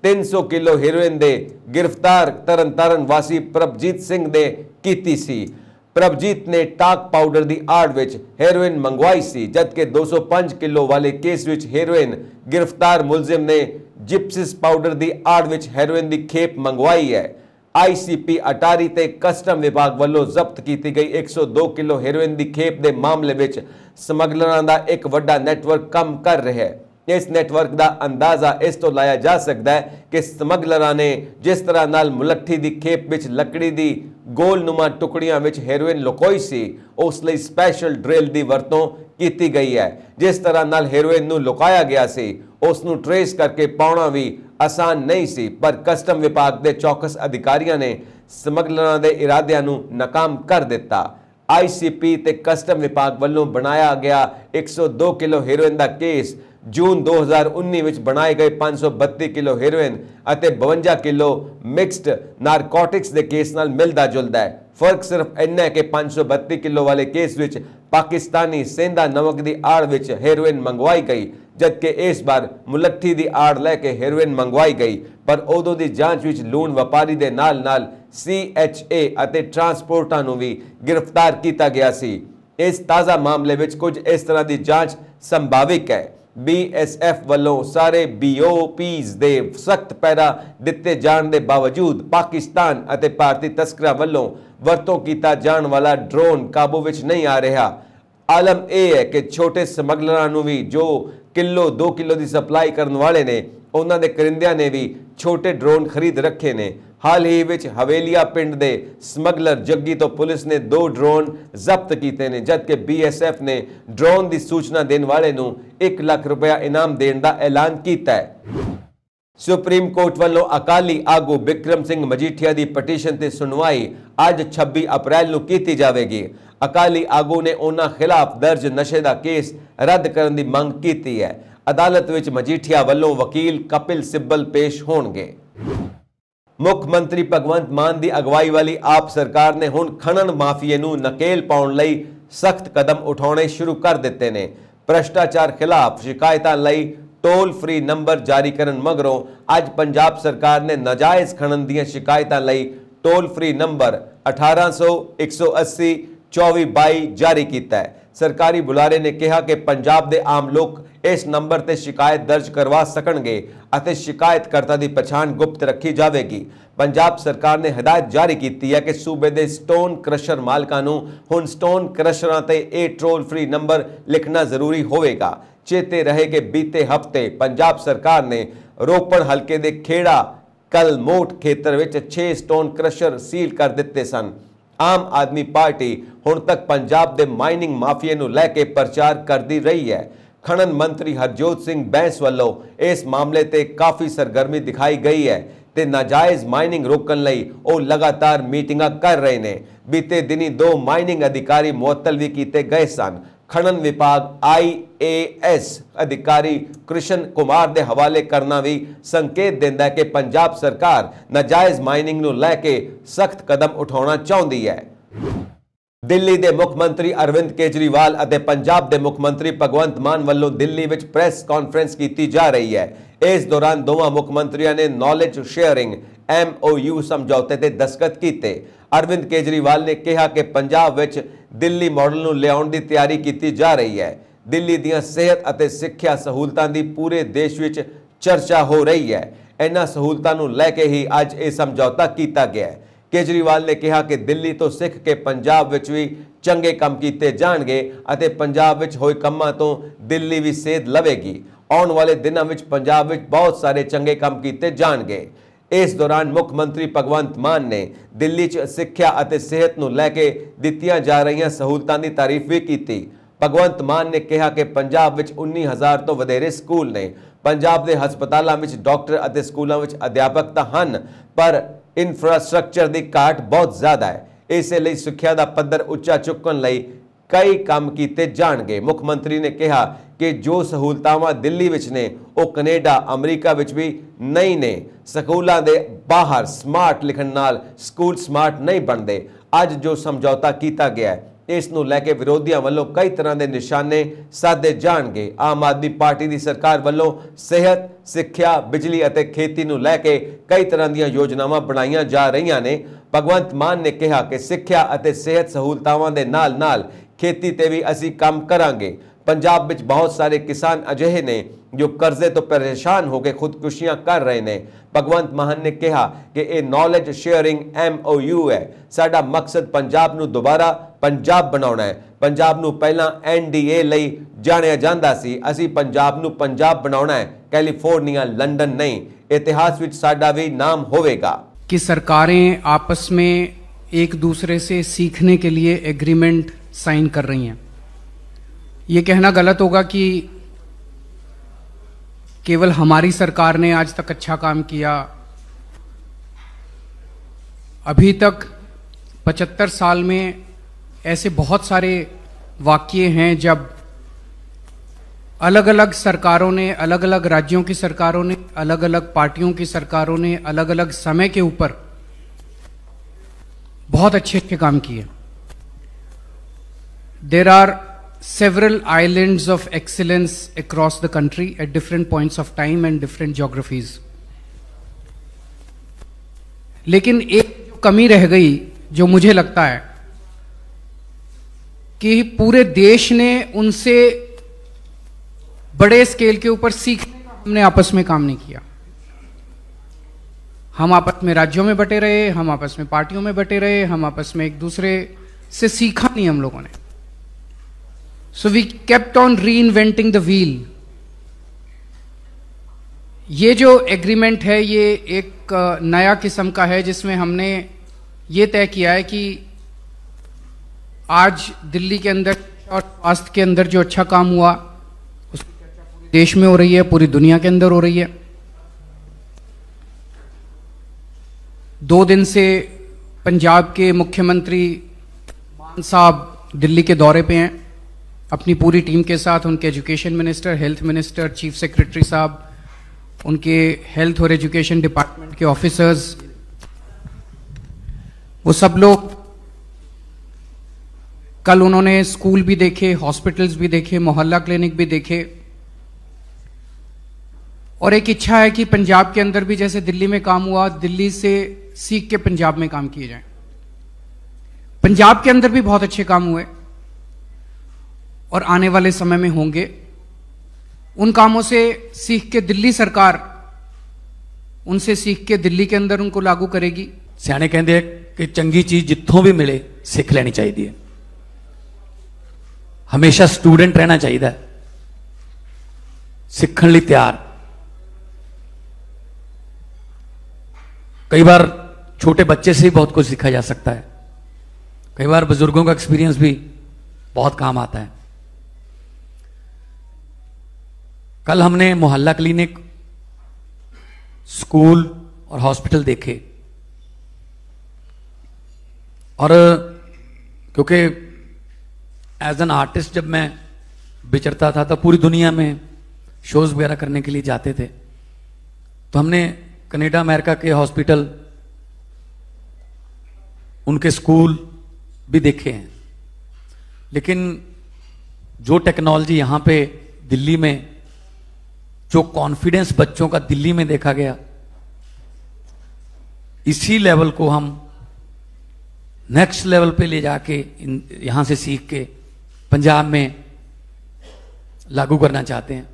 300 ਕਿਲੋ ਹੈਰੋਇਨ ਦੇ ਗ੍ਰਿਫਤਾਰ ਤਰਨਤਾਰਨ ਵਾਸੀ ਪ੍ਰਭਜੀਤ ਸਿੰਘ ਦੇ ਕੀਤੀ ਸੀ ਪ੍ਰਭਜੀਤ ਨੇ ਟਾਕ ਪਾਊਡਰ ਦੀ ਆੜ ਵਿੱਚ ਹੈਰੋਇਨ ਮੰਗਵਾਈ ਸੀ ਜਦਕਿ 205 ਕਿਲੋ ਵਾਲੇ ਕੇਸ ਵਿੱਚ ਹੈਰੋਇਨ ਗ੍ਰਿਫਤਾਰ ਮੁਲਜ਼ਮ ਨੇ ਜਿਪਸਿਸ ਪਾਊਡਰ ਦੀ ਆੜ ਵਿੱਚ ਹੈਰੋਇਨ ਦੀ ਖੇਪ ਮੰਗਵਾਈ ਹੈ ਆਈਸੀਪੀ ਅਟਾਰੀ ਤੇ ਕਸਟਮ ਵਿਭਾਗ ਵੱਲੋਂ ਜ਼ਬਤ ਕੀਤੀ ਗਈ 102 ਕਿਲੋ ਹੈਰੋਇਨ ਦੀ ਖੇਪ ਦੇ ਮਾਮਲੇ ਵਿੱਚ ਸਮਗਲਰਾਂ ਦਾ ਇੱਕ ਵੱਡਾ ਨੈਟਵਰਕ ਕੰਮ ਕਰ ਰਿਹਾ ਹੈ ਇਸ ਨੈਟਵਰਕ ਦਾ ਅੰਦਾਜ਼ਾ ਇਸ ਤੋਂ ਲਾਇਆ ਜਾ ਸਕਦਾ ਹੈ ਕਿ ਸਮਗਲਰਾਂ ਨੇ ਜਿਸ ਤਰ੍ਹਾਂ ਨਾਲ ਮੁਲੱਠੀ ਦੀ ਖੇਪ ਵਿੱਚ ਲੱਕੜੀ ਦੀ ਗੋਲਨੁਮਾ ਟੁਕੜੀਆਂ ਵਿੱਚ ਹੈਰੋਇਨ ਲੁਕੋਈ ਸੀ ਉਸ ਲਈ ਸਪੈਸ਼ਲ ਡ੍ਰਿਲ ਦੀ ਵਰਤੋਂ ਕੀਤੀ ਗਈ ਹੈ ਜਿਸ ਤਰ੍ਹਾਂ ਨਾਲ ਹੈਰੋਇਨ ਨੂੰ ਲੁਕਾਇਆ ਗਿਆ ਸੀ ਉਸ ਨੂੰ ਟ੍ਰੇਸ ਕਰਕੇ ਪਾਉਣਾ ਵੀ ਆਸਾਨ ਨਹੀਂ ਸੀ ਪਰ ਕਸਟਮ ਵਿਭਾਗ ਦੇ ਚੌਕਸ ਅਧਿਕਾਰੀਆਂ ਨੇ ਸਮਗਲਰਾਂ ਦੇ ਇਰਾਦਿਆਂ ਨੂੰ ਨਾਕਾਮ ਕਰ ਦਿੱਤਾ ਆਈਸੀਪੀ ਤੇ ਕਸਟਮ ਵਿਭਾਗ ਵੱਲੋਂ ਬਣਾਇਆ ਗਿਆ 102 ਕਿਲੋ ਹੀਰੋਇਨ ਦਾ ਕੇਸ ਜੂਨ 2019 ਵਿੱਚ ਬਣਾਏ ਗਏ 532 ਕਿਲੋ ਹੀਰੋਇਨ ਅਤੇ 52 ਕਿਲੋ ਮਿਕਸਡ ਨਾਰਕੋਟਿਕਸ ਦੇ ਕੇਸ ਨਾਲ ਮਿਲਦਾ ਜੁਲਦਾ ਹੈ ਫਰਕ ਸਿਰਫ ਇੰਨਾ ਹੈ ਕਿ 532 ਕਿਲੋ ਵਾਲੇ ਕੇਸ ਵਿੱਚ ਪਾਕਿਸਤਾਨੀ ਸੇਂਦਾ ਨਮਕ ਦੀ ਆੜ ਵਿੱਚ ਹੀਰੋਇਨ ਮੰਗਵਾਈ ਗਈ ਜਦਕਿ ਇਸ ਵਾਰ ਮੁਲੱਠੀ ਦੀ ਆੜ ਲੈ ਕੇ ਹੈਰੋਇਨ ਮੰਗਵਾਈ ਗਈ ਪਰ ਉਦੋਂ ਦੀ ਜਾਂਚ ਵਿੱਚ ਲੂਣ ਵਪਾਰੀ ਦੇ ਨਾਲ-ਨਾਲ CHA ਅਤੇ ਟਰਾਂਸਪੋਰਟਾਂ ਨੂੰ ਵੀ ਗ੍ਰਿਫਤਾਰ ਕੀਤਾ ਗਿਆ ਸੀ ਇਸ ਤਾਜ਼ਾ ਮਾਮਲੇ ਵਿੱਚ ਕੁਝ ਇਸ ਤਰ੍ਹਾਂ ਦੀ ਜਾਂਚ ਸੰਭਾਵਿਕ ਹੈ BSF ਵੱਲੋਂ ਸਾਰੇ BOPs ਦੇ ਸਖਤ ਪੈਰਾ ਦਿੱਤੇ ਜਾਣ ਦੇ ਬਾਵਜੂਦ ਪਾਕਿਸਤਾਨ ਅਤੇ ਭਾਰਤੀ ਤਸਕਰਾਂ ਵੱਲੋਂ ਵਰਤੋਂ ਕੀਤਾ ਜਾਣ ਵਾਲਾ ਡਰੋਨ ਕਾਬੂ ਵਿੱਚ ਨਹੀਂ ਆ ਰਿਹਾ ਆਲਮ ਇਹ ਹੈ ਕਿ ਛੋਟੇ ਸਮਗਲਰਾਂ ਨੂੰ ਵੀ ਜੋ ਕਿਲੋ 2 ਕਿਲੋ ਦੀ ਸਪਲਾਈ ਕਰਨ ਵਾਲੇ ਨੇ ਉਹਨਾਂ ਦੇ ਕਰਿੰਦਿਆਂ ਨੇ ਵੀ ਛੋਟੇ ਡਰੋਨ ਖਰੀਦ ਰੱਖੇ ਨੇ ਹਾਲ ਹੀ ਵਿੱਚ ਹਵੇਲੀਆ ਪਿੰਡ ਦੇ ਸਮਗਲਰ ਜੱਗੀ ਤੋਂ ਪੁਲਿਸ ਨੇ ਦੋ ਡਰੋਨ ਜ਼ਬਤ ਕੀਤੇ ਨੇ ਜਦਕਿ ਬੀਐਸਐਫ ਨੇ ਡਰੋਨ ਦੀ ਸੂਚਨਾ ਦੇਣ ਵਾਲੇ ਨੂੰ 1 ਲੱਖ ਰੁਪਏ ਇਨਾਮ ਦੇਣ ਦਾ ਐਲਾਨ ਕੀਤਾ ਹੈ ਸੁਪਰੀਮ ਕੋਰਟ ਵੱਲੋਂ ਅਕਾਲੀ ਆਗੂ ਵਿਕਰਮ ਸਿੰਘ ਮਜੀਠੀਆ ਦੀ ਪਟੀਸ਼ਨ ਤੇ ਸੁਣਵਾਈ ਅੱਜ 26 ਅਪ੍ਰੈਲ ਨੂੰ ਕੀਤੀ ਜਾਵੇਗੀ ਅਕਾਲੀ ਆਗੂ ਨੇ ਉਹਨਾਂ ਖਿਲਾਫ ਦਰਜ ਨਸ਼ੇ ਦਾ ਕੇਸ ਰੱਦ ਕਰਨ ਦੀ ਮੰਗ ਕੀਤੀ ਹੈ ਅਦਾਲਤ ਵਿੱਚ ਮਜੀਠੀਆ ਵੱਲੋਂ ਵਕੀਲ ਕਪਿਲ ਸਿੱਬਲ ਪੇਸ਼ ਹੋਣਗੇ ਮੁੱਖ ਮੰਤਰੀ ਭਗਵੰਤ ਮਾਨ ਦੀ ਅਗਵਾਈ ਵਾਲੀ ਆਪ ਸਰਕਾਰ ਨੇ ਹੁਣ ਖਣਨ ਮਾਫੀਏ ਨੂੰ ਨਕੇਲ ਪਾਉਣ ਲਈ ਸਖਤ ਕਦਮ ਉਠਾਉਣੇ ਸ਼ੁਰੂ ਕਰ ਦਿੱਤੇ ਨੇ ਭ੍ਰਸ਼ਟਾਚਾਰ ਖਿਲਾਫ ਸ਼ਿਕਾਇਤਾਂ ਲਈ ਟੋਲ ਫ੍ਰੀ ਨੰਬਰ ਜਾਰੀ ਕਰਨ ਮਗਰੋਂ ਅੱਜ ਪੰਜਾਬ ਸਰਕਾਰ ਨੇ ਨਜਾਇਜ਼ ਖਣਨ ਦੀਆਂ ਸ਼ਿਕਾਇਤਾਂ ਲਈ ਟੋਲ ਫ੍ਰੀ ਨੰਬਰ 1800 180 2422 ਜਾਰੀ ਕੀਤਾ ਹੈ ਸਰਕਾਰੀ ਬੁਲਾਰੇ ਨੇ ਕਿਹਾ ਕਿ ਪੰਜਾਬ ਦੇ ਆਮ ਲੋਕ ਇਸ ਨੰਬਰ ਤੇ ਸ਼ਿਕਾਇਤ ਦਰਜ ਕਰਵਾ ਸਕਣਗੇ ਅਤੇ ਸ਼ਿਕਾਇਤਕਰਤਾ ਦੀ ਪਛਾਣ ਗੁਪਤ ਰੱਖੀ ਜਾਵੇਗੀ ਪੰਜਾਬ ਸਰਕਾਰ ਨੇ ਹਦਾਇਤ ਜਾਰੀ ਕੀਤੀ ਹੈ ਕਿ ਸੂਬੇ ਦੇ ਸਟੋਨ ਕ੍ਰਸ਼ਰ ਮਾਲਕਾਂ ਨੂੰ ਹੁਣ ਸਟੋਨ ਕ੍ਰਸ਼ਰਾਂ ਤੇ ਇਹ ਟੋਲ ਫ੍ਰੀ ਨੰਬਰ ਲਿਖਣਾ ਜ਼ਰੂਰੀ ਹੋਵੇਗਾ ਚੇਤੇ ਰਹੇ ਕਿ ਬੀਤੇ ਹਫਤੇ ਪੰਜਾਬ ਸਰਕਾਰ ਨੇ ਰੋਪੜ ਹਲਕੇ ਦੇ ਖੇੜਾ ਕਲਮੋਟ ਖੇਤਰ ਵਿੱਚ 6 ਸਟੋਨ ਕ੍ਰਸ਼ਰ ਸੀਲ ਕਰ ਦਿੱਤੇ ਸਨ ਆਮ ਆਦਮੀ ਪਾਰਟੀ ਹੁਣ ਤੱਕ ਪੰਜਾਬ ਦੇ ਮਾਈਨਿੰਗ ਮਾਫੀਏ ਨੂੰ ਲੈ ਕੇ ਪ੍ਰਚਾਰ ਕਰਦੀ ਰਹੀ ਹੈ ਖਣਨ ਮੰਤਰੀ ਹਰਜੋਤ ਸਿੰਘ ਬੈਂਸ ਵੱਲੋਂ ਇਸ ਮਾਮਲੇ ਤੇ ਕਾਫੀ ਸਰਗਰਮੀ ਦਿਖਾਈ ਗਈ ਹੈ ਤੇ ਨਾਜਾਇਜ਼ ਮਾਈਨਿੰਗ ਰੋਕਣ ਲਈ ਉਹ ਲਗਾਤਾਰ ਮੀਟਿੰਗਾਂ ਕਰ ਰਹੇ ਨੇ ਬੀਤੇ ਦਿਨੀ ਦੋ ਮਾਈਨਿੰਗ ਅਧਿਕਾਰੀ ਮੁਅੱਤਲ ਵੀ ਕੀਤੇ ਗਏ ਸਨ ਖਣਨ ਵਿਭਾਗ ਆਈਏਐਸ ਅਧਿਕਾਰੀ ਕ੍ਰਿਸ਼ਨ ਕੁਮਾਰ ਦੇ ਹਵਾਲੇ ਕਰਨਾ ਵੀ ਸੰਕੇਤ ਦਿੰਦਾ ਹੈ ਕਿ ਪੰਜਾਬ ਸਰਕਾਰ ਨਜਾਇਜ਼ ਮਾਈਨਿੰਗ ਨੂੰ ਲੈ ਕੇ ਸਖਤ ਕਦਮ ਉਠਾਉਣਾ ਚਾਹੁੰਦੀ ਹੈ ਦਿੱਲੀ ਦੇ ਮੁੱਖ ਮੰਤਰੀ ਅਰਵਿੰਦ ਕੇਜਰੀਵਾਲ ਅਤੇ ਪੰਜਾਬ ਦੇ ਮੁੱਖ ਮੰਤਰੀ ਭਗਵੰਤ ਮਾਨ ਵੱਲੋਂ ਦਿੱਲੀ ਵਿੱਚ ਪ੍ਰੈਸ ਕਾਨਫਰੰਸ ਕੀਤੀ ਜਾ ਰਹੀ ਹੈ ਇਸ ਦੌਰਾਨ ਦੋਵਾਂ ਮੁੱਖ ਮੰਤਰੀਆਂ ਨੇ ਨੌਲੇਜ ਸ਼ੇਅਰਿੰਗ ਐਮਓਯੂ ਸਮਝੌਤੇ ਤੇ ਦਸਤਖਤ ਕੀਤੇ ਅਰਵਿੰਦ ਕੇਜਰੀਵਾਲ ਨੇ ਕਿਹਾ ਕਿ ਪੰਜਾਬ ਵਿੱਚ ਦਿੱਲੀ ਮਾਡਲ ਨੂੰ ਲਿਆਉਣ ਦੀ ਤਿਆਰੀ ਕੀਤੀ ਜਾ ਰਹੀ ਹੈ ਦਿੱਲੀ ਦੀਆਂ ਸਿਹਤ ਅਤੇ ਸਿੱਖਿਆ ਸਹੂਲਤਾਂ ਦੀ ਪੂਰੇ ਦੇਸ਼ ਵਿੱਚ ਚਰਚਾ ਹੋ ਰਹੀ ਹੈ ਇਹਨਾਂ ਸਹੂਲਤਾਂ ਨੂੰ ਲੈ ਕੇ ਹੀ ਅੱਜ ਇਹ ਸਮਝੌਤਾ ਕੀਤਾ ਗਿਆ ਹੈ ਕੇਜਰੀਵਾਲ ਨੇ ਕਿਹਾ ਕਿ ਦਿੱਲੀ ਤੋਂ ਸਿੱਖ ਕੇ ਪੰਜਾਬ ਵਿੱਚ ਵੀ ਚੰਗੇ ਕੰਮ ਕੀਤੇ ਜਾਣਗੇ ਅਤੇ ਪੰਜਾਬ ਵਿੱਚ ਹੋਏ ਕੰਮਾਂ ਤੋਂ ਦਿੱਲੀ ਵੀ ਸੇਧ ਲਵੇਗੀ ਆਉਣ ਵਾਲੇ ਦਿਨਾਂ ਵਿੱਚ ਪੰਜਾਬ ਵਿੱਚ ਬਹੁਤ ਸਾਰੇ ਚੰਗੇ ਕੰਮ ਕੀਤੇ ਜਾਣਗੇ ਇਸ ਦੌਰਾਨ ਮੁੱਖ ਮੰਤਰੀ ਭਗਵੰਤ ਮਾਨ ਨੇ ਦਿੱਲੀ 'ਚ ਸਿੱਖਿਆ ਅਤੇ ਸਿਹਤ ਨੂੰ ਲੈ ਕੇ ਦਿੱਤੀਆਂ ਜਾ ਰਹੀਆਂ ਸਹੂਲਤਾਂ ਦੀ ਤਾਰੀਫ ਵੀ ਕੀਤੀ ਭਗਵੰਤ ਮਾਨ ਨੇ ਕਿਹਾ ਕਿ ਪੰਜਾਬ ਵਿੱਚ 19000 ਤੋਂ ਵਧੇਰੇ ਸਕੂਲ ਨੇ ਪੰਜਾਬ ਦੇ ਹਸਪਤਾਲਾਂ ਵਿੱਚ ਡਾਕਟਰ ਅਤੇ ਸਕੂਲਾਂ ਵਿੱਚ ਅਧਿਆਪਕ ਤਾਂ ਹਨ ਪਰ ਇਨਫਰਾਸਟ੍ਰਕਚਰ ਦੀ ਘਾਟ ਬਹੁਤ ਜ਼ਿਆਦਾ ਹੈ ਇਸੇ ਲਈ ਸਿੱਖਿਆ ਦਾ ਪੱਧਰ ਉੱਚਾ ਚੁੱਕਣ ਲਈ ਕਈ ਕੰਮ ਕੀਤੇ ਜਾਣਗੇ ਮੁੱਖ ਮੰਤਰੀ ਨੇ ਕਿਹਾ ਕਿ ਜੋ ਸਹੂਲਤਾਵਾਂ ਦਿੱਲੀ ਵਿੱਚ ਨੇ ਉਹ ਕੈਨੇਡਾ ਅਮਰੀਕਾ ਵਿੱਚ ਵੀ ਨਹੀਂ ਨੇ ਸਕੂਲਾਂ ਦੇ ਬਾਹਰ ਸਮਾਰਟ ਲਿਖਣ ਨਾਲ ਸਕੂਲ ਸਮਾਰਟ ਨਹੀਂ ਬਣਦੇ ਅੱਜ ਜੋ ਸਮਝੌਤਾ ਕੀਤਾ ਗਿਆ ਹੈ ਇਸ ਨੂੰ ਲੈ ਕੇ ਵਿਰੋਧੀਆਂ ਵੱਲੋਂ ਕਈ ਤਰ੍ਹਾਂ ਦੇ ਨਿਸ਼ਾਨੇ ਸਾਦੇ ਜਾਣਗੇ ਆਮ ਆਦਮੀ ਪਾਰਟੀ ਦੀ ਸਰਕਾਰ ਵੱਲੋਂ ਸਿਹਤ ਸਿੱਖਿਆ ਬਿਜਲੀ ਅਤੇ ਖੇਤੀ ਨੂੰ ਲੈ ਕੇ ਕਈ ਤਰ੍ਹਾਂ ਦੀਆਂ ਯੋਜਨਾਵਾਂ ਬਣਾਈਆਂ ਜਾ ਰਹੀਆਂ ਨੇ ਭਗਵੰਤ ਮਾਨ ਨੇ ਕਿਹਾ ਕਿ ਸਿੱਖਿਆ ਅਤੇ ਸਿਹਤ ਸਹੂਲਤਾਵਾਂ ਦੇ ਨਾਲ-ਨਾਲ ਖੇਤੀ ਤੇ ਵੀ ਅਸੀਂ ਕੰਮ ਕਰਾਂਗੇ ਪੰਜਾਬ ਵਿੱਚ ਬਹੁਤ ਸਾਰੇ ਕਿਸਾਨ ਅਜਿਹੇ ਨੇ ਜੋ ਕਰਜ਼ੇ ਤੋਂ ਪਰੇਸ਼ਾਨ ਹੋ ਕੇ ਖੁਦਕੁਸ਼ੀਆਂ ਕਰ ਰਹੇ ਨੇ ਭਗਵੰਤ ਮਾਨ ਨੇ ਕਿਹਾ ਕਿ ਇਹ ਨੌਲੇਜ ਸ਼ੇਅਰਿੰਗ ਯੂ ਹੈ ਸਾਡਾ ਮਕਸਦ ਪੰਜਾਬ ਨੂੰ ਦੁਬਾਰਾ ਪੰਜਾਬ ਬਣਾਉਣਾ ਹੈ ਪੰਜਾਬ ਨੂੰ ਪਹਿਲਾਂ ਐਨਡੀਏ ਲਈ ਜਾਣਿਆ ਜਾਂਦਾ ਸੀ ਅਸੀਂ ਪੰਜਾਬ ਨੂੰ ਪੰਜਾਬ ਬਣਾਉਣਾ ਹੈ ਕੈਲੀਫੋਰਨੀਆ ਲੰਡਨ ਨਹੀਂ ਇਤਿਹਾਸ ਵਿੱਚ ਸਾਡਾ ਵੀ ਨਾਮ ਹੋਵੇਗਾ ਕਿ ਸਰਕਾਰਾਂ ਆਪਸ ਵਿੱਚ ਇੱਕ ਦੂਸਰੇ ਸੇ ਸਿੱਖਣੇ के लिए एग्रीमेंट साइन कर रही हैं ये कहना गलत होगा कि केवल हमारी सरकार ने आज तक अच्छा काम किया अभी तक पचहत्तर साल में ऐसे बहुत सारे वाक्य हैं जब अलग अलग सरकारों ने अलग अलग राज्यों की सरकारों ने अलग अलग पार्टियों की सरकारों ने अलग अलग समय के ऊपर बहुत अच्छे अच्छे काम किए There are several islands of excellence across the country at different points of time and different geographies. लेकिन एक कमी रह गई जो मुझे लगता है कि पूरे देश ने उनसे बड़े स्केल के ऊपर सीखने का हमने आपस में काम नहीं किया हम आपस में राज्यों में बटे रहे हम आपस में पार्टियों में बटे रहे हम आपस में एक दूसरे से सीखा नहीं हम लोगों ने so we kept on reinventing the wheel ये जो एग्रीमेंट है ये एक uh, नया किस्म का है जिसमें हमने ये तय किया है कि आज दिल्ली के अंदर और स्वास्थ्य के अंदर जो अच्छा काम हुआ उसकी देश में हो रही है पूरी दुनिया के अंदर हो रही है दो दिन से पंजाब के मुख्यमंत्री मान साहब दिल्ली के दौरे पे हैं अपनी पूरी टीम के साथ उनके education minister health minister chief secretary साहब उनके हेल्थ और एजुकेशन डिपार्टमेंट के ऑफिसर्स वो सब लोग कल उन्होंने स्कूल भी देखे हॉस्पिटल्स भी देखे मोहल्ला क्लिनिक भी देखे और एक इच्छा है कि पंजाब के अंदर भी जैसे दिल्ली में काम हुआ दिल्ली से सीख के पंजाब में काम किए जाए पंजाब के अंदर भी बहुत अच्छे काम हुए और आने वाले समय में होंगे उन कामों से सीख के दिल्ली सरकार उनसे सीख के दिल्ली के अंदर उनको लागू करेगी सियाने ਕਹਿੰਦੇ कि चंगी चीज जितों भी मिले सीख लेनी चाहिए हमेशा स्टूडेंट रहना चाहिए सीखने ਚਾਹੀਦਾ तैयार कई बार छोटे बच्चे से ही बहुत कुछ सीखा जा सकता है कई बार बुजुर्गों का एक्सपीरियंस भी बहुत काम आता है कल हमने मोहल्ला क्लिनिक स्कूल और हॉस्पिटल देखे और क्योंकि एज एन आर्टिस्ट जब मैं विचरता था तब पूरी दुनिया में शोज वगैरह करने के लिए जाते थे तो हमने कनेडा अमेरिका के हॉस्पिटल उनके स्कूल भी देखे हैं लेकिन जो टेक्नोलॉजी यहाँ पे दिल्ली में जो कॉन्फिडेंस बच्चों का दिल्ली में देखा गया इसी लेवल को हम नेक्स्ट लेवल पे ले जाके यहाँ से सीख के पंजाब में लागू करना चाहते हैं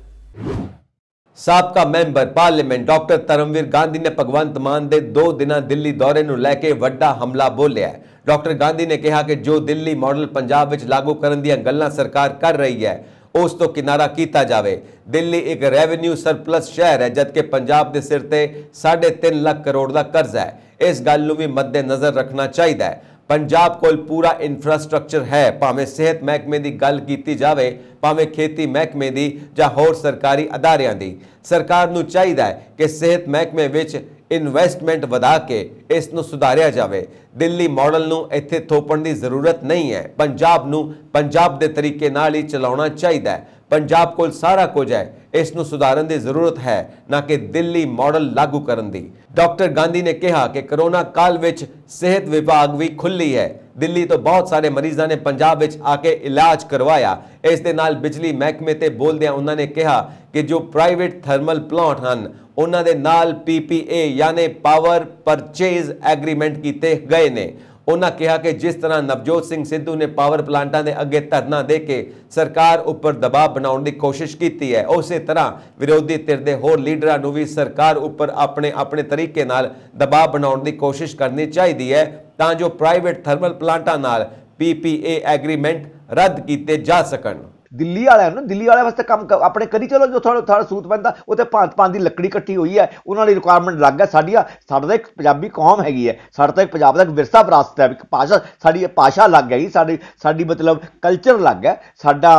ਸਾਬਕਾ member parliament doctor Dharamvira Gandhi ਨੇ ਭਗਵੰਤ ਮਾਨ ਦੇ 2 ਦਿਨਾਂ ਦਿੱਲੀ ਦੌਰੇ ਨੂੰ ਲੈ ਕੇ ਵੱਡਾ ਹਮਲਾ ਬੋਲਿਆ ਡਾਕਟਰ ਗਾਂਧੀ ਨੇ ਕਿਹਾ ਕਿ ਜੋ ਦਿੱਲੀ ਮਾਡਲ ਪੰਜਾਬ ਵਿੱਚ ਲਾਗੂ ਕਰਨ ਦੀਆਂ ਗੱਲਾਂ ਸਰਕਾਰ ਕਰ ਰਹੀ ਹੈ ਉਸ ਤੋਂ ਕਿਨਾਰਾ ਕੀਤਾ ਜਾਵੇ ਦਿੱਲੀ ਇੱਕ ਰੈਵਨਿਊ ਸਰਪਲਸ ਸ਼ਹਿਰ ਹੈ ਜਦਕਿ ਪੰਜਾਬ ਦੇ ਸਿਰ ਤੇ 3.5 ਲੱਖ ਕਰੋੜ ਦਾ ਕਰਜ਼ਾ ਹੈ ਇਸ ਗੱਲ ਨੂੰ ਵੀ ਮੱਦੇ ਨਜ਼ਰ ਰੱਖਣਾ ਚਾਹੀਦਾ ਹੈ ਪੰਜਾਬ ਕੋਲ ਪੂਰਾ ਇਨਫਰਾਸਟ੍ਰਕਚਰ ਹੈ ਭਾਵੇਂ ਸਿਹਤ ਮਹਿਕਮੇ ਦੀ ਗੱਲ ਕੀਤੀ ਜਾਵੇ ਭਾਵੇਂ ਖੇਤੀ ਮਹਿਕਮੇ ਦੀ ਜਾਂ ਹੋਰ ਸਰਕਾਰੀ ਅਦਾਰਿਆਂ ਦੀ ਸਰਕਾਰ ਨੂੰ ਚਾਹੀਦਾ ਹੈ ਕਿ ਸਿਹਤ ਮਹਿਕਮੇ ਵਿੱਚ ਇਨਵੈਸਟਮੈਂਟ ਵਧਾ ਕੇ ਇਸ ਨੂੰ ਸੁਧਾਰਿਆ ਜਾਵੇ ਦਿੱਲੀ ਮਾਡਲ ਨੂੰ ਇੱਥੇ ਥੋਪਣ ਦੀ ਜ਼ਰੂਰਤ ਨਹੀਂ ਹੈ ਪੰਜਾਬ ਨੂੰ ਪੰਜਾਬ ਦੇ ਤਰੀਕੇ ਨਾਲ ਹੀ ਚਲਾਉਣਾ ਚਾਹੀਦਾ ਹੈ ਪੰਜਾਬ ਕੋਲ ਸਾਰਾ ਕੁਝ ਹੈ ਇਸ ਨੂੰ ਸੁਧਾਰਨ ਦੀ ਜ਼ਰੂਰਤ ਹੈ ਨਾ ਕਿ ਦਿੱਲੀ ਮਾਡਲ ਲਾਗੂ ਕਰਨ ਦੀ ਡਾਕਟਰ ਗਾਂਧੀ ਨੇ ਕਿਹਾ ਕਿ ਕਰੋਨਾ ਕਾਲ ਵਿੱਚ ਸਿਹਤ ਵਿਭਾਗ ਵੀ ਖੁੱਲੀ ਹੈ ਦਿੱਲੀ ਤੋਂ ਬਹੁਤ ਸਾਰੇ ਮਰੀਜ਼ਾਂ ਨੇ ਪੰਜਾਬ ਵਿੱਚ ਆ ਕੇ ਇਲਾਜ ਕਰਵਾਇਆ ਇਸ ਦੇ ਨਾਲ ਬਿਜਲੀ ਮਹਿਕਮੇ ਤੇ ਬੋਲਦਿਆਂ ਉਹਨਾਂ ਨੇ ਕਿਹਾ ਕਿ ਜੋ ਪ੍ਰਾਈਵੇਟ ਥਰਮਲ ਪਲਾਂਟ ਹਨ ਉਹਨਾਂ ਦੇ ਨਾਲ ਪੀਪੀਏ ਯਾਨੀ ਪਾਵਰ ਪਰਚੇਜ਼ ਐਗਰੀਮੈਂਟ ਕੀਤੇ ਗਏ ਨੇ ਉਹਨਾਂ ਕਿਹਾ ਕਿ ਜਿਸ ਤਰ੍ਹਾਂ ਨਵਜੋਤ ਸਿੰਘ ਸਿੱਧੂ ਨੇ ਪਾਵਰ ਪਲਾਂਟਾਂ ਦੇ ਅੱਗੇ ਧਰਨਾ ਦੇ ਕੇ ਸਰਕਾਰ ਉੱਪਰ ਦਬਾਅ ਬਣਾਉਣ ਦੀ ਕੋਸ਼ਿਸ਼ ਕੀਤੀ ਹੈ ਉਸੇ ਤਰ੍ਹਾਂ ਵਿਰੋਧੀ ਧਿਰ ਦੇ ਹੋਰ ਲੀਡਰਾਂ ਨੂੰ ਵੀ ਸਰਕਾਰ ਉੱਪਰ ਆਪਣੇ ਆਪਣੇ ਤਰੀਕੇ ਨਾਲ ਦਬਾਅ ਬਣਾਉਣ ਦੀ ਕੋਸ਼ਿਸ਼ ਕਰਨੀ ਚਾਹੀਦੀ ਹੈ ਤਾਂ ਜੋ ਪ੍ਰਾਈਵੇਟ ਥਰਮਲ ਪਲਾਂਟਾਂ ਨਾਲ ਪੀਪੀਏ ਐਗਰੀਮੈਂਟ ਰੱਦ ਕੀਤੇ ਜਾ ਸਕਣ ਦਿੱਲੀ ਵਾਲਿਆਂ ਨੂੰ ਦਿੱਲੀ ਵਾਲਿਆਂ ਵਾਸਤੇ ਕੰਮ ਆਪਣੇ ਕਰੀ ਚਲੋ ਜੋ ਥੋੜਾ ਥੋੜਾ ਸੂਤ ਪੈਂਦਾ ਉਥੇ ਭਾਂਤ ਪਾਂ ਦੀ ਲੱਕੜੀ ਇਕੱਠੀ ਹੋਈ ਹੈ ਉਹਨਾਂ ਦੀ ਰਿਕੁਆਇਰਮੈਂਟ ਲੱਗ ਹੈ ਸਾਡੀਆਂ ਸਾਡਾ ਇੱਕ ਪੰਜਾਬੀ ਕੌਮ ਹੈਗੀ ਹੈ ਸਾਡਾ ਤਾਂ ਇੱਕ ਪੰਜਾਬ ਦਾ ਇੱਕ ਵਿਰਸਾ ਵਿਰਾਸਤ ਹੈ ਇੱਕ ਭਾਸ਼ਾ ਸਾਡੀ ਭਾਸ਼ਾ ਲੱਗ ਗਈ ਸਾਡੀ ਸਾਡੀ ਮਤਲਬ ਕਲਚਰ ਲੱਗ ਹੈ ਸਾਡਾ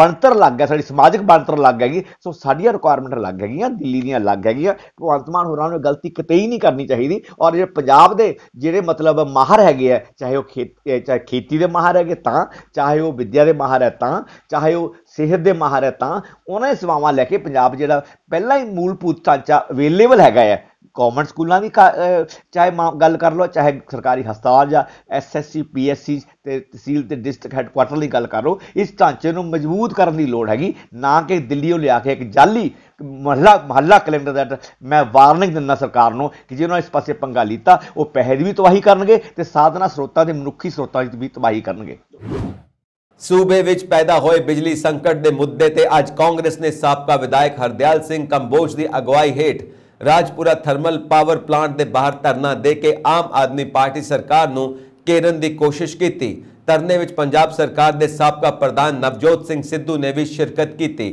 ਬਣਤਰ ਲੱਗ ਹੈ ਸਾਡੀ ਸਮਾਜਿਕ ਬਣਤਰ ਲੱਗ ਹੈਗੀ ਸੋ ਸਾਡੀਆਂ ਰਿਕੁਆਇਰਮੈਂਟ ਲੱਗ ਹੈਗੀਆਂ ਦਿੱਲੀ ਦੀਆਂ ਲੱਗ ਹੈਗੀਆਂ ਭਗਵੰਤ ਹੋਰਾਂ ਨੂੰ ਗਲਤੀ ਕਿਤੇ ਹੀ ਨਹੀਂ ਕਰਨੀ ਚਾਹੀਦੀ ਔਰ ਜਿਹੜੇ ਪੰਜਾਬ ਦੇ ਜਿਹੜੇ ਮਤਲਬ ਮਾਹਰ ਹੈਗੇ ਆ ਚਾਹੇ ਉਹ ਖੇਤੀ ਚਾਹੇ ਖੇਤੀ ਦੇ ਮਾਹਰ ਹੈਗੇ ਤਾਂ ਚਾਹੇ ਉਹ ਵਿਦਿਆ ਦੇ ਮਾਹਰ ਹੈ ਤਾਂ ਚਾਹੇ ਚਾਹੇ ਉਹ ਸਿਹਤ ਦੇ ਮਾਹਰ ਹੈ ਤਾਂ ਉਹਨਾਂ ਨੇ ਸੇਵਾਵਾਂ ਲੈ ਕੇ ਪੰਜਾਬ ਜਿਹੜਾ ਪਹਿਲਾਂ ਹੀ ਮੂਲਭੂਤ ਢਾਂਚਾ ਅਵੇਲੇਬਲ ਹੈਗਾ ਹੈ ਗਵਰਨਮੈਂਟ ਸਕੂਲਾਂ ਦੀ ਚਾਹੇ ਗੱਲ ਕਰ ਲਓ ਚਾਹੇ ਸਰਕਾਰੀ ਹਸਪਤਾਲ ਜਾਂ ਐਸਐਸਸੀ ਪੀਐਸਸੀ ਤੇ ਤਹਿਸੀਲ ਤੇ ਡਿਸਟ੍ਰਿਕਟ ਹੈੱਡਕੁਆਟਰ ਦੀ ਗੱਲ ਕਰ ਲਓ ਇਸ ਢਾਂਚੇ ਨੂੰ ਮਜ਼ਬੂਤ ਕਰਨ ਦੀ ਲੋੜ ਹੈਗੀ ਨਾ ਕਿ ਦਿੱਲੀੋਂ ਲਿਆ ਕੇ ਇੱਕ ਜਾਲੀ ਮਹੱਲਾ ਮਹੱਲਾ ਕੈਲੰਡਰ ਦਾ ਮੈਂ ਵਾਰਨਿੰਗ ਦਿੰਦਾ ਸਰਕਾਰ ਨੂੰ ਕਿ ਜੇ ਉਹਨਾਂ ਇਸ ਪਾਸੇ ਪੰਗਾ ਲੀਤਾ ਉਹ ਪਹਿਲ ਵੀ ਤਬਾਹੀ ਕਰਨਗੇ ਤੇ ਸਾਧਨਾ ਸਰੋਤਾਂ ਦੇ ਮਨੁੱਖੀ ਸਰੋਤਾਂ ਦੀ ਵੀ ਤਬਾਹੀ ਕਰਨਗੇ ਸੂਬੇ ਵਿੱਚ ਪੈਦਾ ਹੋਏ ਬਿਜਲੀ ਸੰਕਟ ਦੇ ਮੁੱਦੇ ਤੇ ਅੱਜ ਕਾਂਗਰਸ ਨੇ ਸਾਬਕਾ ਵਿਧਾਇਕ ਹਰਦਿਆਲ ਸਿੰਘ ਕੰਬੋਜ ਦੀ ਅਗਵਾਈ ਹੇਠ ਰਾਜਪੁਰਾ ਥਰਮਲ ਪਾਵਰ ਪਲਾਂਟ ਦੇ ਬਾਹਰ ਧਰਨਾ ਦੇ ਕੇ ਆਮ ਆਦਮੀ ਪਾਰਟੀ ਸਰਕਾਰ ਨੂੰ ਕੇਰਨ ਦੀ ਕੋਸ਼ਿਸ਼ ਕੀਤੀ ਧਰਨੇ ਵਿੱਚ ਪੰਜਾਬ ਸਰਕਾਰ ਦੇ ਸਾਬਕਾ ਪ੍ਰਧਾਨ ਨਵਜੋਤ ਸਿੰਘ ਸਿੱਧੂ ਨੇ ਵੀ ਸ਼ਿਰਕਤ ਕੀਤੀ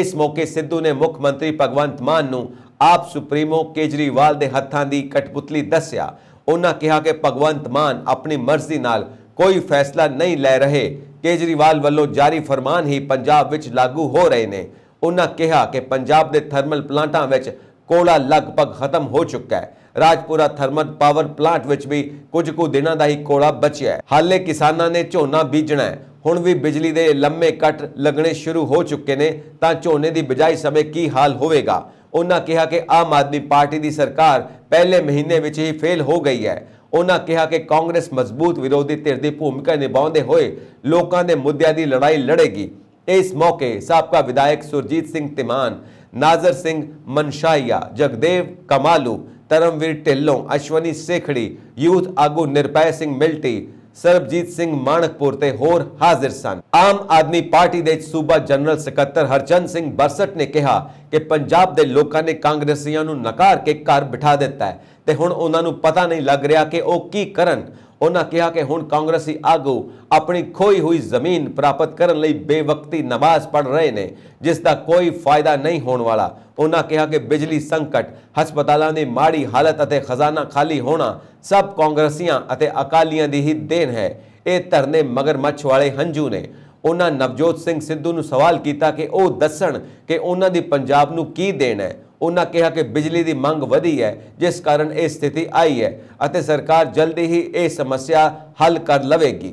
ਇਸ ਮੌਕੇ ਸਿੱਧੂ ਨੇ ਮੁੱਖ ਮੰਤਰੀ ਭਗਵੰਤ ਮਾਨ ਨੂੰ ਆਪ ਸੁਪਰੀਮੋ ਕੇਜਰੀਵਾਲ ਦੇ ਹੱਥਾਂ ਦੀ ਕਟਪੁਤਲੀ ਦੱਸਿਆ ਉਹਨਾਂ ਕਿਹਾ ਕਿ ਭਗਵੰਤ ਮਾਨ ਆਪਣੀ ਮਰਜ਼ੀ ਨਾਲ ਕੋਈ ਫੈਸਲਾ ਨਹੀਂ ਲੈ ਰਹੇ ਕੇਜਰੀਵਾਲ ਵੱਲੋਂ ਜਾਰੀ ਫਰਮਾਨ ਹੀ ਪੰਜਾਬ ਵਿੱਚ ਲਾਗੂ ਹੋ ਰਹੇ ਨੇ ਉਹਨਾਂ ਕਿਹਾ ਕਿ ਪੰਜਾਬ ਦੇ ਥਰਮਲ ਪਲਾਂਟਾਂ ਵਿੱਚ ਕੋਲਾ ਲਗਭਗ ਖਤਮ ਹੋ ਚੁੱਕਾ ਹੈ ਰਾਜਪੁਰਾ ਥਰਮਲ ਪਾਵਰ ਪਲਾਂਟ ਵਿੱਚ ਵੀ ਕੁਝ ਕੁ ਦਿਨਾਂ ਦਾ ਹੀ ਕੋਲਾ ਬਚਿਆ ਹੈ ਹਾਲੇ ਕਿਸਾਨਾਂ ਨੇ ਝੋਨਾ ਬੀਜਣਾ ਹੈ ਹੁਣ ਵੀ ਬਿਜਲੀ ਦੇ ਲੰਮੇ ਕੱਟ ਲੱਗਣੇ ਸ਼ੁਰੂ ਹੋ ਚੁੱਕੇ ਨੇ ਤਾਂ ਝੋਨੇ ਦੀ ਬਿਜਾਈ ਸਮੇਂ ਕੀ ਹਾਲ ਹੋਵੇਗਾ ਉਹਨਾਂ ਕਿਹਾ ਕਿ ਆਮ ਆਦਮੀ ਪਾਰਟੀ ਦੀ ਸਰਕਾਰ ਪਹਿਲੇ ਮਹੀਨੇ ਵਿੱਚ ਹੀ ਫੇਲ ਹੋ ਗਈ ਹੈ ਉਹਨਾਂ ਕਿਹਾ ਕਿ ਕਾਂਗਰਸ ਮਜ਼ਬੂਤ ਵਿਰੋਧੀ ਧਿਰ ਦੀ ਭੂਮਿਕਾ ਨਿਭਾਉਂਦੇ ਹੋਏ ਲੋਕਾਂ ਦੇ ਮੁੱਦਿਆਂ ਦੀ ਲੜਾਈ ਲੜੇਗੀ ਇਸ ਮੌਕੇ ਸਾਬਕਾ ਵਿਧਾਇਕ ਸੁਰਜੀਤ ਸਿੰਘ ਤਿਮਾਨ ਨਾਜ਼ਰ ਸਿੰਘ ਮਨਸ਼ਾਇਆ ਜਗਦੇਵ ਕਮਾਲੂ ਤਰਮਵੀਰ ਢਿੱਲੋਂ ਅਸ਼ਵਨੀ ਸੇਖੜੀ ਯੂਥ ਆਗੂ ਨਿਰਪੈ ਸਿੰਘ ਮਿਲਟੀ ਸਰਬਜੀਤ ਸਿੰਘ ਮਾਨਕਪੁਰ ਤੇ ਹੋਰ ਹਾਜ਼ਰ ਸਨ ਆਮ ਆਦਮੀ ਪਾਰਟੀ ਦੇ ਸੂਬਾ ਜਨਰਲ ਸਕੱਤਰ ਹਰਚੰਦ ਸਿੰਘ ਬਰਸਟ ਨੇ ਕਿਹਾ ਕਿ ਪੰਜਾਬ ਦੇ ਲੋਕਾਂ ਨੇ ਕਾਂਗਰਸੀਆਂ ਨੂੰ ਨਕਾਰ ਕੇ ਘਰ ਬਿਠਾ ਦਿੱਤਾ ਹੈ ਤੇ ਹੁਣ ਉਹਨਾਂ ਨੂੰ ਪਤਾ ਨਹੀਂ ਲੱਗ ਰਿਹਾ ਕਿ ਉਹ ਕੀ ਕਰਨ ਉਹਨਾਂ ਕਿਹਾ ਕਿ ਹੁਣ ਕਾਂਗਰਸੀ ਆਗੂ ਆਪਣੀ ਖੋਈ ਹੋਈ ਜ਼ਮੀਨ ਪ੍ਰਾਪਤ ਕਰਨ ਲਈ ਬੇਵਕਤੀ ਨਮਾਜ਼ ਪੜ ਰਹੇ ਨੇ ਜਿਸ ਦਾ ਕੋਈ ਫਾਇਦਾ ਨਹੀਂ ਹੋਣ ਵਾਲਾ ਉਹਨਾਂ ਕਿਹਾ ਕਿ ਬਿਜਲੀ ਸੰਕਟ ਹਸਪਤਾਲਾਂ ਦੀ ਮਾੜੀ ਹਾਲਤ ਅਤੇ ਖਜ਼ਾਨਾ ਖਾਲੀ ਹੋਣਾ ਸਭ ਕਾਂਗਰਸੀਆਂ ਅਤੇ ਅਕਾਲੀਆਂ ਦੀ ਹੀ ਦੇਣ ਹੈ ਇਹ ਧਰਨੇ ਮਗਰਮੱਛ ਵਾਲੇ ਹੰਝੂ ਨੇ ਉਹਨਾਂ ਨਵਜੋਤ ਸਿੰਘ ਸਿੱਧੂ ਨੂੰ ਸਵਾਲ ਕੀਤਾ ਕਿ ਉਹ ਦੱਸਣ ਕਿ ਉਹਨਾਂ ਦੀ ਪੰਜਾਬ ਨੂੰ ਕੀ ਦੇਣਾ ਹੈ ਉਹਨਾਂ ਕਿਹਾ ਕਿ ਬਿਜਲੀ ਦੀ ਮੰਗ ਵਧੀ ਹੈ ਜਿਸ ਕਾਰਨ ਇਹ ਸਥਿਤੀ ਆਈ ਹੈ ਅਤੇ ਸਰਕਾਰ ਜਲਦੀ ਹੀ ਇਹ ਸਮੱਸਿਆ ਹੱਲ ਕਰ ਲਵੇਗੀ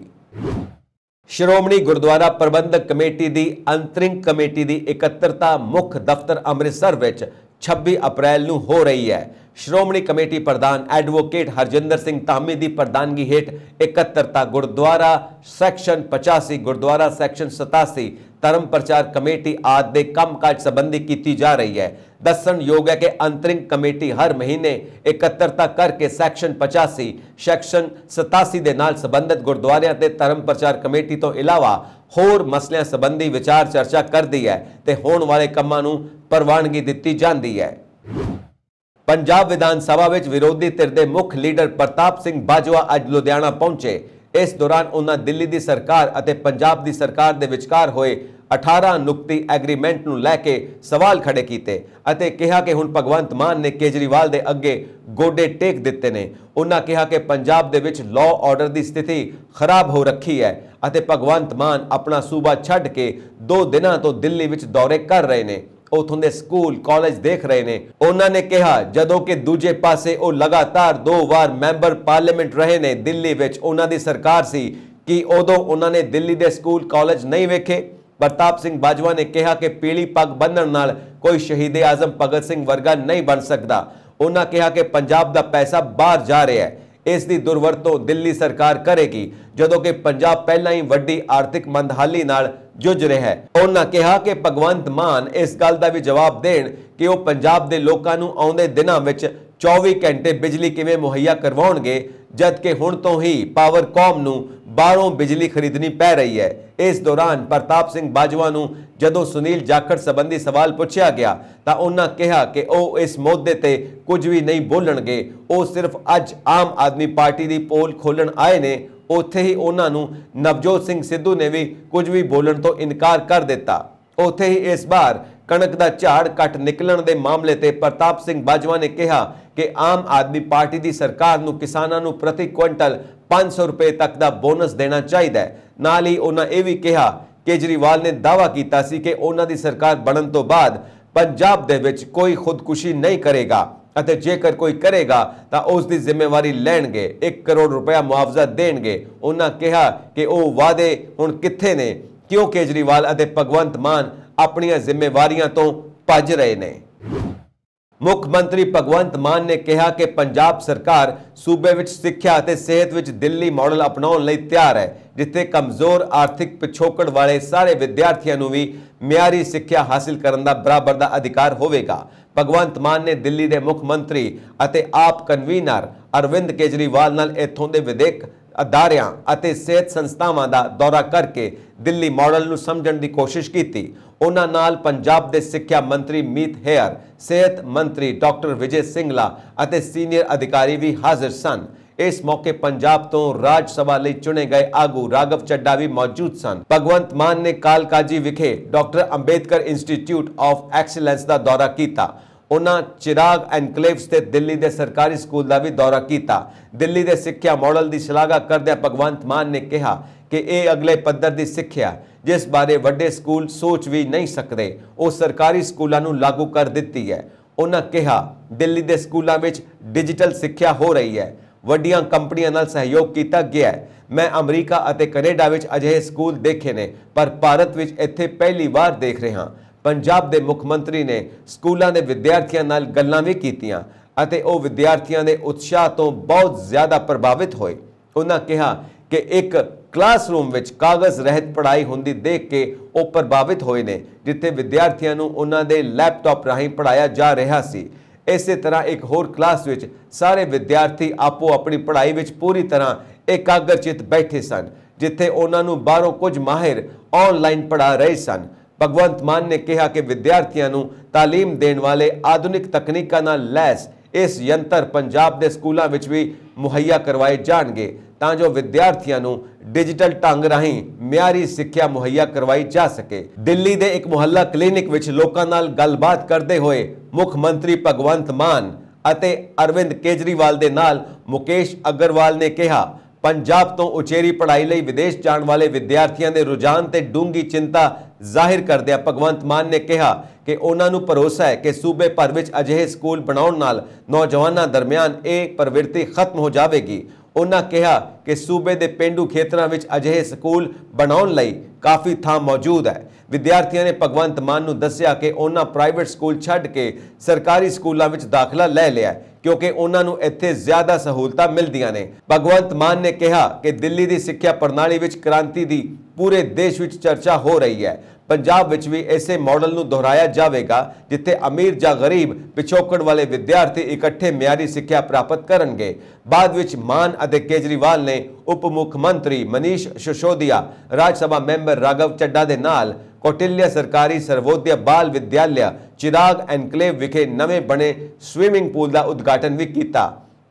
ਸ਼੍ਰੋਮਣੀ ਗੁਰਦੁਆਰਾ ਪ੍ਰਬੰਧਕ ਕਮੇਟੀ ਦੀ ਅੰਤਰਿੰਗ ਕਮੇਟੀ ਦੀ ਇਕੱਤਰਤਾ ਮੁੱਖ ਦਫ਼ਤਰ ਅੰਮ੍ਰਿਤਸਰ ਵਿੱਚ 26 ਅਪ੍ਰੈਲ ਨੂੰ ਹੋ ਰਹੀ ਹੈ ਸ਼੍ਰੋਮਣੀ ਕਮੇਟੀ ਪ੍ਰਧਾਨ ਐਡਵੋਕੇਟ ਹਰਜਿੰਦਰ ਸਿੰਘ ਤਾਮੀ ਦੀ ਪ੍ਰਧਾਨਗੀ ਹੇਠ ਇਕੱਤਰਤਾ ਗੁਰਦੁਆਰਾ ਸੈਕਸ਼ਨ 85 ਗੁਰਦੁਆਰਾ ਸੈਕਸ਼ਨ 87 ਧਰਮ ਪ੍ਰਚਾਰ ਕਮੇਟੀ ਆਦਿ ਦੇ ਕੰਮਕਾਜ ਸੰਬੰਧੀ ਕੀਤੀ ਜਾ ਰਹੀ ਹੈ ਦੱਸਣ ਯੋਗ ਹੈ ਕਿ ਅੰਤਰਿੰਗ ਕਮੇਟੀ ਹਰ ਮਹੀਨੇ 71 ਤੱਕ ਕਰਕੇ ਸੈਕਸ਼ਨ 85 ਸੈਕਸ਼ਨ 87 ਦੇ ਨਾਲ ਸੰਬੰਧਿਤ ਗੁਰਦੁਆਰਿਆਂ ਤੇ ਧਰਮ ਪ੍ਰਚਾਰ ਕਮੇਟੀ ਤੋਂ ਇਲਾਵਾ ਹੋਰ ਮਸਲਿਆਂ ਸੰਬੰਧੀ ਵਿਚਾਰ ਚਰਚਾ ਕਰਦੀ ਹੈ ਤੇ ਹੋਣ ਵਾਲੇ ਕੰਮਾਂ ਨੂੰ ਪ੍ਰਵਾਨਗੀ ਦਿੱਤੀ ਜਾਂਦੀ ਹੈ ਪੰਜਾਬ ਵਿਧਾਨ ਸਭਾ ਵਿੱਚ ਵਿਰੋਧੀ ਧਿਰ ਦੇ ਮੁੱਖ ਲੀਡਰ ਪ੍ਰਤਾਪ ਸਿੰਘ ਬਾਜਵਾ ਅੱਜ ਲੁਧਿਆਣਾ ਪਹੁੰਚੇ ਇਸ ਦੌਰਾਨ ਉਹਨਾਂ ਦਿੱਲੀ ਦੀ ਸਰਕਾਰ ਅਤੇ ਪੰਜਾਬ ਦੀ ਸਰਕਾਰ ਦੇ ਵਿਚਕਾਰ ਹੋਏ 18 ਨੁਕਤੀ ਐਗਰੀਮੈਂਟ ਨੂੰ ਲੈ ਕੇ ਸਵਾਲ ਖੜੇ ਕੀਤੇ ਅਤੇ ਕਿਹਾ ਕਿ ਹੁਣ ਭਗਵੰਤ ਮਾਨ ਨੇ ਕੇਜਰੀਵਾਲ ਦੇ ਅੱਗੇ ਗੋਡੇ ਟੇਕ ਦਿੱਤੇ ਨੇ ਉਹਨਾਂ ਕਿਹਾ ਕਿ ਪੰਜਾਬ ਦੇ ਵਿੱਚ ਲਾਅ ਆਰਡਰ ਦੀ ਸਥਿਤੀ ਖਰਾਬ ਹੋ ਰੱਖੀ ਹੈ ਅਤੇ ਭਗਵੰਤ ਮਾਨ ਆਪਣਾ ਸੂਬਾ ਛੱਡ ਕੇ 2 ਦਿਨਾਂ ਤੋਂ ਦਿੱਲੀ ਵਿੱਚ ਦੌਰੇ ਕਰ ਰਹੇ ਨੇ ਉਥੋਂ ਦੇ ਸਕੂਲ ਕਾਲਜ ਦੇਖ ਰਹੇ ਨੇ ਉਹਨਾਂ ਨੇ ਕਿਹਾ ਜਦੋਂ ਕਿ ਦੂਜੇ ਪਾਸੇ ਉਹ ਲਗਾਤਾਰ ਦੋ ਵਾਰ ਮੈਂਬਰ ਪਾਰਲੀਮੈਂਟ ਰਹੇ ਨੇ ਦਿੱਲੀ ਵਿੱਚ ਉਹਨਾਂ ਦੀ ਸਰਕਾਰ ਸੀ ਕਿ ਉਦੋਂ ਉਹਨਾਂ ਨੇ ਦਿੱਲੀ ਦੇ ਸਕੂਲ ਕਾਲਜ ਨਹੀਂ ਵੇਖੇ ਪ੍ਰਤਾਪ ਸਿੰਘ ਬਾਜਵਾ ਨੇ ਕਿਹਾ ਕਿ ਪੀਲੀ ਪੱਗ ਬੰਨਣ ਨਾਲ ਕੋਈ ਸ਼ਹੀਦ ਆਜ਼ਮ ਭਗਤ ਸਿੰਘ ਵਰਗਾ ਨਹੀਂ ਬਣ ਸਕਦਾ ਉਹਨਾਂ ਕਿਹਾ ਕਿ ਪੰਜਾਬ ਦਾ ਪੈਸਾ ਬਾਹਰ ਜਾ ਰਿਹਾ ਹੈ ਇਸ ਦੀ ਦੁਰਵਰਤੋਂ ਦਿੱਲੀ ਸਰਕਾਰ ਕਰੇਗੀ ਜਦੋਂ ਕਿ ਪੰਜਾਬ ਪਹਿਲਾਂ ਹੀ ਵੱਡੀ ਆਰਥਿਕ ਮੰਦਹਾਲੀ ਨਾਲ ਜੂਝ ਰਿਹਾ ਹੈ ਉਹਨਾਂ ਕਿਹਾ ਕਿ ਭਗਵੰਤ ਮਾਨ ਇਸ ਗੱਲ ਦਾ ਵੀ ਜਵਾਬ ਦੇਣ ਕਿ ਉਹ ਪੰਜਾਬ ਦੇ ਲੋਕਾਂ ਨੂੰ ਆਉਂਦੇ ਦਿਨਾਂ ਵਿੱਚ 24 ਘੰਟੇ ਬਿਜਲੀ ਕਿਵੇਂ ਮੁਹੱਈਆ ਕਰਵਾਉਣਗੇ ਜਦ ਕਿ ਹੁਣ ਤੋਂ ਹੀ ਪਾਵਰ ਕਾਮ ਨੂੰ ਬਾਹਰੋਂ ਬਿਜਲੀ ਖਰੀਦਣੀ ਪੈ ਰਹੀ ਹੈ ਇਸ ਦੌਰਾਨ ਪ੍ਰਤਾਪ ਸਿੰਘ ਬਾਜਵਾ ਨੂੰ ਜਦੋਂ ਸੁਨੀਲ ਜਾਖੜ ਸੰਬੰਧੀ ਸਵਾਲ ਪੁੱਛਿਆ ਗਿਆ ਤਾਂ ਉਹਨਾਂ ਕਿਹਾ ਕਿ ਉਹ ਇਸ ਮੁੱਦੇ ਤੇ ਕੁਝ ਵੀ ਨਹੀਂ ਬੋਲਣਗੇ ਉਹ ਸਿਰਫ ਅੱਜ ਆਮ ਆਦਮੀ ਪਾਰਟੀ ਦੀ ਪੋਲ ਖੋਲਣ ਆਏ ਨੇ ਉੱਥੇ ਹੀ ਉਹਨਾਂ ਨੂੰ ਨਵਜੋਤ ਸਿੰਘ ਸਿੱਧੂ ਨੇ ਵੀ ਕੁਝ ਵੀ ਬੋਲਣ ਤੋਂ ਇਨਕਾਰ ਕਰ ਦਿੱਤਾ ਉੱਥੇ ਹੀ ਇਸ ਵਾਰ ਕਣਕ ਦਾ ਝਾੜ ਘਟ ਨਿਕਲਣ ਦੇ ਮਾਮਲੇ ਤੇ ਪ੍ਰਤਾਪ ਸਿੰਘ ਬਾਜਵਾ ਨੇ ਕਿਹਾ ਕਿ ਆਮ ਆਦਮੀ ਪਾਰਟੀ ਦੀ ਸਰਕਾਰ ਨੂੰ ਕਿਸਾਨਾਂ ਨੂੰ ਪ੍ਰਤੀ ਕੁਇੰਟਲ 500 ਰੁਪਏ ਤੱਕ ਦਾ ਬੋਨਸ ਦੇਣਾ ਚਾਹੀਦਾ ਹੈ ਨਾਲ ਹੀ ਉਹਨਾਂ ਇਹ ਵੀ ਕਿਹਾ ਕੇਜਰੀਵਾਲ ਨੇ ਦਾਵਾ ਕੀਤਾ ਸੀ ਕਿ ਉਹਨਾਂ ਦੀ ਸਰਕਾਰ ਬਣਨ ਤੋਂ ਬਾਅਦ ਪੰਜਾਬ ਦੇ ਵਿੱਚ ਕੋਈ ਖੁਦਕੁਸ਼ੀ ਨਹੀਂ ਕਰੇਗਾ ਅਤੇ ਜੇਕਰ ਕੋਈ ਕਰੇਗਾ ਤਾਂ ਉਸ ਦੀ ਜ਼ਿੰਮੇਵਾਰੀ ਲੈਣਗੇ 1 ਕਰੋੜ ਰੁਪਇਆ ਮੁਆਵਜ਼ਾ ਦੇਣਗੇ ਉਹਨਾਂ ਕਿਹਾ ਕਿ ਉਹ ਵਾਅਦੇ ਹੁਣ ਕਿੱਥੇ ਨੇ ਕਿਉਂ ਕੇਜਰੀਵਾਲ ਅਤੇ ਭਗਵੰਤ ਮਾਨ ਆਪਣੀਆਂ ਜ਼ਿੰਮੇਵਾਰੀਆਂ ਤੋਂ ਭੱਜ ਰਹੇ ਨੇ ਮੁੱਖ ਮੰਤਰੀ ਭਗਵੰਤ ਮਾਨ ਨੇ ਕਿਹਾ ਕਿ ਪੰਜਾਬ ਸਰਕਾਰ ਸੂਬੇ ਵਿੱਚ ਸਿੱਖਿਆ ਅਤੇ ਸਿਹਤ ਵਿੱਚ ਦਿੱਲੀ ਮਾਡਲ ਅਪਣਾਉਣ ਲਈ ਤਿਆਰ ਹੈ ਜਿੱਥੇ ਕਮਜ਼ੋਰ ਆਰਥਿਕ ਪਿਛੋਕੜ ਵਾਲੇ ਸਾਰੇ ਵਿਦਿਆਰਥੀਆਂ ਨੂੰ ਵੀ ਮਿਆਰੀ ਸਿੱਖਿਆ ਹਾਸਲ ਕਰਨ ਦਾ ਬਰਾਬਰ ਦਾ ਅਧਿਕਾਰ ਹੋਵੇਗਾ ਭਗਵੰਤ ਮਾਨ ਨੇ ਦਿੱਲੀ ਦੇ ਮੁੱਖ ਮੰਤਰੀ ਅਤੇ ਆਪ ਕਨਵੀਨਰ ਅਰਵਿੰਦ ਕੇਜਰੀਵਾਲ ਨਾਲ ਇੱਥੋਂ ਦੇ ਵਿਦੇਕ ਅਦਾਰਿਆਂ ਅਤੇ ਸਿਹਤ ਸੰਸਥਾਵਾਂ ਦਾ ਦੌਰਾ ਕਰਕੇ ਦਿੱਲੀ ਮਾਡਲ ਨੂੰ ਸਮਝਣ ਦੀ ਕੋਸ਼ਿਸ਼ ਕੀਤੀ ਉਹਨਾਂ ਨਾਲ ਪੰਜਾਬ ਦੇ ਸਿੱਖਿਆ ਮੰਤਰੀ ਮੀਤ ਹੇਅਰ ਸਿਹਤ ਮੰਤਰੀ ਡਾਕਟਰ ਵਿਜੇ ਸਿੰਘਲਾ ਅਤੇ ਸੀਨੀਅਰ ਅਧਿਕਾਰੀ ਵੀ ਹਾਜ਼ਰ ਸਨ ਇਸ ਮੌਕੇ ਪੰਜਾਬ ਤੋਂ ਰਾਜ ਸਭਾ ਲਈ ਚੁਣੇ ਗਏ ਆਗੂ ਰਾਗਵ ਚੱਡਾ ਵੀ ਮੌਜੂਦ ਸਨ ਭਗਵੰਤ ਮਾਨ ਨੇ ਕਾਲਕਾਜੀ ਵਿਖੇ doctor Ambedkar institute of excellence ਦਾ ਦੌਰਾ ਕੀਤਾ ਉਹਨਾਂ ਚਿਰਾਗ ਐਨਕਲੇਵਸ ਤੇ ਦਿੱਲੀ ਦੇ ਸਰਕਾਰੀ ਸਕੂਲ ਦਾ ਵੀ ਦੌਰਾ ਕੀਤਾ ਦਿੱਲੀ ਦੇ ਸਿੱਖਿਆ ਮਾਡਲ ਦੀ ਸ਼ਲਾਘਾ ਕਰਦੇ ਭਗਵੰਤ ਮਾਨ ਨੇ ਕਿਹਾ ਕਿ ਇਹ ਅਗਲੇ ਪੱਧਰ ਦੀ ਸਿੱਖਿਆ ਜਿਸ ਬਾਰੇ ਵੱਡੇ ਸਕੂਲ ਸੋਚ ਵੀ ਨਹੀਂ ਸਕਦੇ ਉਹ ਸਰਕਾਰੀ ਸਕੂਲਾਂ ਨੂੰ ਲਾਗੂ ਕਰ ਦਿੱਤੀ ਹੈ ਉਹਨਾਂ ਕਿਹਾ ਦਿੱਲੀ ਦੇ ਸਕੂਲਾਂ ਵਿੱਚ ਡਿਜੀਟਲ ਸਿੱਖਿਆ ਹੋ ਰਹੀ ਹੈ ਵੱਡੀਆਂ ਕੰਪਨੀਆਂ ਨਾਲ ਸਹਿਯੋਗ ਕੀਤਾ ਗਿਆ ਹੈ ਮੈਂ ਅਮਰੀਕਾ ਅਤੇ ਕੈਨੇਡਾ ਵਿੱਚ ਅਜਿਹੇ ਸਕੂਲ ਦੇਖੇ ਨੇ ਪਰ ਭਾਰਤ ਵਿੱਚ ਇੱਥੇ ਪਹਿਲੀ ਵਾਰ ਦੇਖ ਰਿਹਾ ਹਾਂ ਪੰਜਾਬ ਦੇ ਮੁੱਖ ਮੰਤਰੀ ਨੇ ਸਕੂਲਾਂ ਦੇ ਵਿਦਿਆਰਥੀਆਂ ਨਾਲ ਗੱਲਾਂ ਵੀ ਕੀਤੀਆਂ ਅਤੇ ਉਹ ਵਿਦਿਆਰਥੀਆਂ ਦੇ ਉਤਸ਼ਾਹ ਤੋਂ ਬਹੁਤ ਜ਼ਿਆਦਾ ਪ੍ਰਭਾਵਿਤ ਹੋਏ ਉਹਨਾਂ ਕਿਹਾ ਕਿ ਇੱਕ ਕਲਾਸਰੂਮ ਵਿੱਚ ਕਾਗਜ਼ ਰਹਿਤ ਪੜ੍ਹਾਈ ਹੁੰਦੀ ਦੇਖ ਕੇ ਉਹ ਪ੍ਰਭਾਵਿਤ ਹੋਏ ਨੇ ਜਿੱਥੇ ਵਿਦਿਆਰਥੀਆਂ ਨੂੰ ਉਹਨਾਂ ਦੇ ਲੈਪਟਾਪ ਰਾਹੀਂ ਪੜਾਇਆ ਜਾ ਰਿਹਾ ਸੀ ਇਸੇ ਤਰ੍ਹਾਂ ਇੱਕ ਹੋਰ ਕਲਾਸ ਵਿੱਚ ਸਾਰੇ ਵਿਦਿਆਰਥੀ ਆਪੋ ਆਪਣੀ ਪੜ੍ਹਾਈ ਵਿੱਚ ਪੂਰੀ ਤਰ੍ਹਾਂ ਇਕਾਗਰਚਿਤ ਬੈਠੇ ਸਨ ਜਿੱਥੇ ਉਹਨਾਂ ਨੂੰ ਬਾਹਰੋਂ ਕੁਝ ਮਾਹਿਰ ਆਨਲਾਈਨ ਪੜ੍ਹਾ ਰਹੇ ਸਨ ਭਗਵੰਤ ਮਾਨ ਨੇ ਕਿਹਾ ਕਿ ਵਿਦਿਆਰਥੀਆਂ ਨੂੰ تعلیم ਦੇਣ ਵਾਲੇ ਆਧੁਨਿਕ ਤਕਨੀਕਾਂ ਨਾਲ ਲੈਸ ਇਸ ਯੰਤਰ ਪੰਜਾਬ ਦੇ ਸਕੂਲਾਂ ਵਿੱਚ ਵੀ ਮੁਹੱਈਆ ਕਰਵਾਏ ਜਾਣਗੇ ਤਾਂ ਜੋ ਵਿਦਿਆਰਥੀਆਂ ਨੂੰ ਡਿਜੀਟਲ ਢੰਗ ਰਾਹੀਂ ਮਿਆਰੀ ਸਿੱਖਿਆ ਮੁਹੱਈਆ ਕਰਵਾਈ ਜਾ ਸਕੇ ਦਿੱਲੀ ਦੇ ਇੱਕ ਮੁਹੱਲਾ ਕਲੀਨਿਕ ਵਿੱਚ ਲੋਕਾਂ ਨਾਲ ਗੱਲਬਾਤ ਕਰਦੇ ਹੋਏ ਮੁੱਖ ਮੰਤਰੀ ਭਗਵੰਤ ਮਾਨ ਅਤੇ ਅਰਵਿੰਦ ਕੇਜਰੀਵਾਲ ਦੇ ਨਾਲ ਮੁਕੇਸ਼ ਅਗਰਵਾਲ ਨੇ ਕਿਹਾ ਪੰਜਾਬ ਤੋਂ ਉਚੇਰੀ ਪੜ੍ਹਾਈ ਲਈ ਵਿਦੇਸ਼ ਜਾਣ ਵਾਲੇ ਵਿਦਿਆਰਥੀਆਂ ਦੇ ਰੁਝਾਨ ਤੇ ਡੂੰਗੀ ਚਿੰਤਾ ਜ਼ਾਹਿਰ ਕਰਦਿਆਂ ਭਗਵੰਤ ਮਾਨ ਨੇ ਕਿਹਾ ਕਿ ਉਹਨਾਂ ਨੂੰ ਭਰੋਸਾ ਹੈ ਕਿ ਸੂਬੇ ਭਰ ਵਿੱਚ ਅਜਿਹੇ ਸਕੂਲ ਬਣਾਉਣ ਨਾਲ ਨੌਜਵਾਨਾਂ ਦਰਮਿਆਨ ਇਹ ਪ੍ਰਵਿਰਤੀ ਖਤਮ ਹੋ ਜਾਵੇਗੀ ਉਹਨਾਂ ਕਿਹਾ ਕਿ ਸੂਬੇ ਦੇ ਪਿੰਡੂ ਖੇਤਰਾਂ ਵਿੱਚ ਅਜਿਹੇ ਸਕੂਲ ਬਣਾਉਣ ਲਈ ਕਾਫੀ ਥਾਂ ਮੌਜੂਦ ਹੈ ਵਿਦਿਆਰਥੀਆਂ ਨੇ ਭਗਵੰਤ ਮਾਨ ਨੂੰ ਦੱਸਿਆ ਕਿ ਉਹਨਾਂ ਪ੍ਰਾਈਵੇਟ ਸਕੂਲ ਛੱਡ ਕੇ ਸਰਕਾਰੀ ਸਕੂਲਾਂ ਵਿੱਚ ਦਾਖਲਾ ਲੈ ਲਿਆ ਕਿਉਂਕਿ ਉਹਨਾਂ ਨੂੰ ਇੱਥੇ ਜ਼ਿਆਦਾ ਸਹੂਲਤਾਂ ਮਿਲਦੀਆਂ ਨੇ ਭਗਵੰਤ ਮਾਨ ਨੇ ਕਿਹਾ ਕਿ ਦਿੱਲੀ ਦੀ ਸਿੱਖਿਆ ਪ੍ਰਣਾਲੀ ਵਿੱਚ ਕ੍ਰਾਂਤੀ ਦੀ ਪੂਰੇ ਦੇਸ਼ ਵਿੱਚ ਚਰਚਾ ਹੋ ਰਹੀ ਹੈ ਪੰਜਾਬ ਵਿੱਚ ਵੀ ਐਸੇ ਮਾਡਲ ਨੂੰ ਦੁਹਰਾਇਆ ਜਾਵੇਗਾ ਜਿੱਥੇ ਅਮੀਰ ਜਾਂ ਗਰੀਬ ਪਿਛੋਕੜ ਵਾਲੇ ਵਿਦਿਆਰਥੀ ਇਕੱਠੇ ਮਿਆਰੀ ਸਿੱਖਿਆ ਪ੍ਰਾਪਤ ਕਰਨਗੇ ਬਾਅਦ ਵਿੱਚ ਮਾਨ ਅਤੇ ਕੇਜਰੀਵਾਲ ਨੇ ਉਪ ਮੁੱਖ ਮੰਤਰੀ ਮਨੀਸ਼ ਸ਼ਸ਼ੋਦੀਆ ਰਾਜ ਸਭਾ ਮੈਂਬਰ ਰਾਘਵ ਚੱਡਾ ਦੇ ਨਾਲ ਕੌਟਿਲਿਆ ਸਰਕਾਰੀ ਸਰਵੋਦਿਆ ਬਾਲ ਵਿਦਿਆਲਿਆ ਚਿਰਾਗ ਐਨਕਲੇਵ ਵਿਖੇ ਨਵੇਂ ਬਣੇ ਸਵਿਮਿੰਗ ਪੂਲ ਦਾ ਉਦਘਾਟਨ ਵੀ ਕੀਤਾ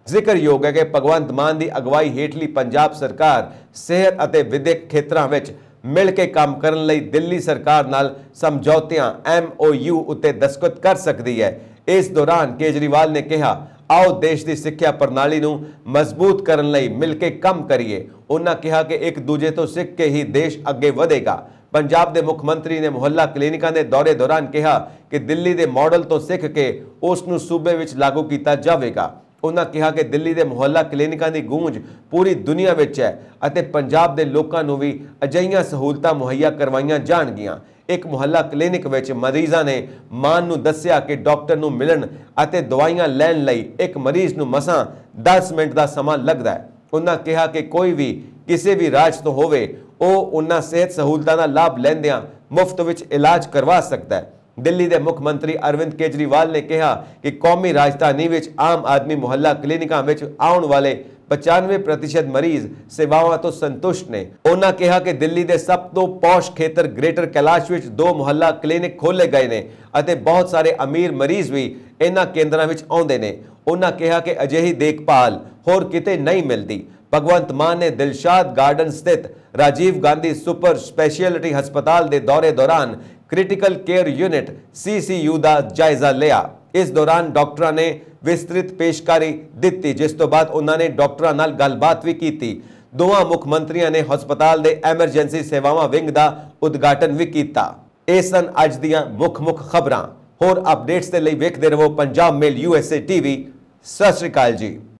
ਜ਼ਿਕਰਯੋਗ ਹੈ ਕਿ ਭਗਵੰਤ ਮਾਨ ਦੀ ਅਗਵਾਈ ਹੇਠਲੀ ਪੰਜਾਬ ਸਰਕਾਰ ਸਿਹਤ ਅਤੇ ਵਿਦਿਅਕ ਖੇਤਰਾਂ ਵਿੱਚ ਮਿਲ ਕੇ ਕੰਮ ਕਰਨ ਲਈ ਦਿੱਲੀ ਸਰਕਾਰ ਨਾਲ ਸਮਝੌਤਿਆਂ ਐਮਓਯੂ ਉੱਤੇ ਦਸਤਖਤ ਕਰ ਸਕਦੀ ਹੈ ਇਸ ਦੌਰਾਨ ਕੇਜਰੀਵਾਲ ਨੇ ਕਿਹਾ ਆਓ ਦੇਸ਼ ਦੀ ਸਿੱਖਿਆ ਪ੍ਰਣਾਲੀ ਨੂੰ ਮਜ਼ਬੂਤ ਕਰਨ ਲਈ ਮਿਲ ਕੇ ਕੰਮ ਕਰੀਏ ਉਹਨਾਂ ਕਿਹਾ ਕਿ ਇੱਕ ਦੂਜੇ ਤੋਂ ਸਿੱਖ ਕੇ ਹੀ ਦੇਸ਼ ਅੱਗੇ ਵਧੇਗਾ ਪੰਜਾਬ ਦੇ ਮੁੱਖ ਮੰਤਰੀ ਨੇ ਮੁਹੱਲਾ ਕਲੀਨਿਕਾਂ ਦੇ ਦੌਰੇ ਦੌਰਾਨ ਕਿਹਾ ਕਿ ਦਿੱਲੀ ਦੇ ਮਾਡਲ ਤੋਂ ਸਿੱਖ ਕੇ ਉਸ ਨੂੰ ਸੂਬੇ ਵਿੱਚ ਲਾਗੂ ਕੀਤਾ ਜਾਵੇਗਾ ਉਹਨਾਂ ਕਿਹਾ ਕਿ ਦਿੱਲੀ ਦੇ ਮੁਹੱਲਾ ਕਲੀਨਿਕਾਂ ਦੀ ਗੂੰਜ ਪੂਰੀ ਦੁਨੀਆ ਵਿੱਚ ਹੈ ਅਤੇ ਪੰਜਾਬ ਦੇ ਲੋਕਾਂ ਨੂੰ ਵੀ ਅਜਈਆਂ ਸਹੂਲਤਾਂ ਮੁਹੱਈਆ ਕਰਵਾਈਆਂ ਜਾਣਗੀਆਂ ਇੱਕ ਮੁਹੱਲਾ ਕਲੀਨਿਕ ਵਿੱਚ ਮਰੀਜ਼ਾਂ ਨੇ ਮਾਨ ਨੂੰ ਦੱਸਿਆ ਕਿ ਡਾਕਟਰ ਨੂੰ ਮਿਲਣ ਅਤੇ ਦਵਾਈਆਂ ਲੈਣ ਲਈ ਇੱਕ ਮਰੀਜ਼ ਨੂੰ ਮਸਾਂ 10 ਮਿੰਟ ਦਾ ਸਮਾਂ ਲੱਗਦਾ ਹੈ ਉਹਨਾਂ ਕਿਹਾ ਕਿ ਕੋਈ ਵੀ ਕਿਸੇ ਵੀ ਰਾਜ ਤੋਂ ਹੋਵੇ ਉਹ ਉਹਨਾਂ ਸਿਹਤ ਸਹੂਲਤਾਂ ਦਾ ਲਾਭ ਲੈਂਦਿਆਂ ਮੁਫਤ ਵਿੱਚ ਇਲਾਜ ਕਰਵਾ ਸਕਦਾ ਹੈ ਦਿੱਲੀ ਦੇ ਮੁੱਖ ਮੰਤਰੀ ਅਰਵਿੰਦ ਕੇਜਰੀਵਾਲ ਨੇ ਕਿਹਾ ਕਿ ਕੌਮੀ ਰਾਜਧਾਨੀ ਵਿੱਚ ਆਮ ਆਦਮੀ ਮੁਹੱਲਾ ਕਲੀਨਿਕਾਂ ਵਿੱਚ ਆਉਣ ਵਾਲੇ 95% ਮਰੀਜ਼ ਸੇਵਾਵਾਂ ਤੋਂ ਸੰਤੁਸ਼ਟ ਨੇ ਉਹਨਾਂ ਕਿਹਾ ਕਿ ਦਿੱਲੀ ਦੇ ਸਭ ਤੋਂ ਪੌਸ਼ ਖੇਤਰ ਗ੍ਰੇਟਰ ਕੈਲਾਸ਼ ਵਿੱਚ ਦੋ ਮੁਹੱਲਾ ਕਲੀਨਿਕ ਖੋਲੇ ਗਏ ਨੇ ਅਤੇ ਬਹੁਤ ਸਾਰੇ ਅਮੀਰ ਮਰੀਜ਼ ਵੀ ਇਹਨਾਂ ਕੇਂਦਰਾਂ ਵਿੱਚ ਆਉਂਦੇ ਨੇ ਉਹਨਾਂ ਕਿਹਾ ਕਿ ਅਜਿਹੀ ਦੇਖਭਾਲ ਹੋਰ ਕਿਤੇ ਨਹੀਂ ਮਿਲਦੀ ਭਗਵੰਤ ਮਾਨ ਨੇ ਦਿਲਸ਼ਾਦ ਗਾਰਡਨ ਸਥਿਤ ਰਾਜੀਵ ਗਾਂਧੀ ਸੁਪਰ ਸਪੈਸ਼ਲਿਟੀ ਹਸਪਤਾਲ ਦੇ ਦੌਰੇ ਦੌਰਾਨ ਕ੍ਰਿਟੀਕਲ ਕੇਅਰ ਯੂਨਿਟ ਸੀਸੀਯੂ ਦਾ ਜਾਇਜ਼ਾ ਲਿਆ ਇਸ ਦੌਰਾਨ ਡਾਕਟਰਾਂ ਨੇ ਵਿਸਤ੍ਰਿਤ ਪੇਸ਼ਕਾਰੀ ਦਿੱਤੀ ਜਿਸ ਤੋਂ ਬਾਅਦ ਉਹਨਾਂ ਨੇ ਡਾਕਟਰਾਂ ਨਾਲ ਗੱਲਬਾਤ ਵੀ ਕੀਤੀ ਦੋਵਾਂ ਮੁੱਖ ਮੰਤਰੀਆਂ ਨੇ ਹਸਪਤਾਲ ਦੇ ਐਮਰਜੈਂਸੀ ਸੇਵਾਵਾਂ ਵਿੰਗ ਦਾ ਉਦਘਾਟਨ ਵੀ ਕੀਤਾ ਇਹ ਸਨ ਅੱਜ ਦੀਆਂ ਮੁੱਖ-ਮੁੱਖ ਖਬਰਾਂ ਹੋਰ ਅਪਡੇਟਸ ਦੇ ਲਈ ਵੇਖਦੇ ਰਹੋ ਪੰਜਾਬ ਮੇਲ ਯੂਐਸਏ ਟੀਵੀ ਸਤਿ ਸ਼੍ਰੀ ਅਕਾਲ ਜੀ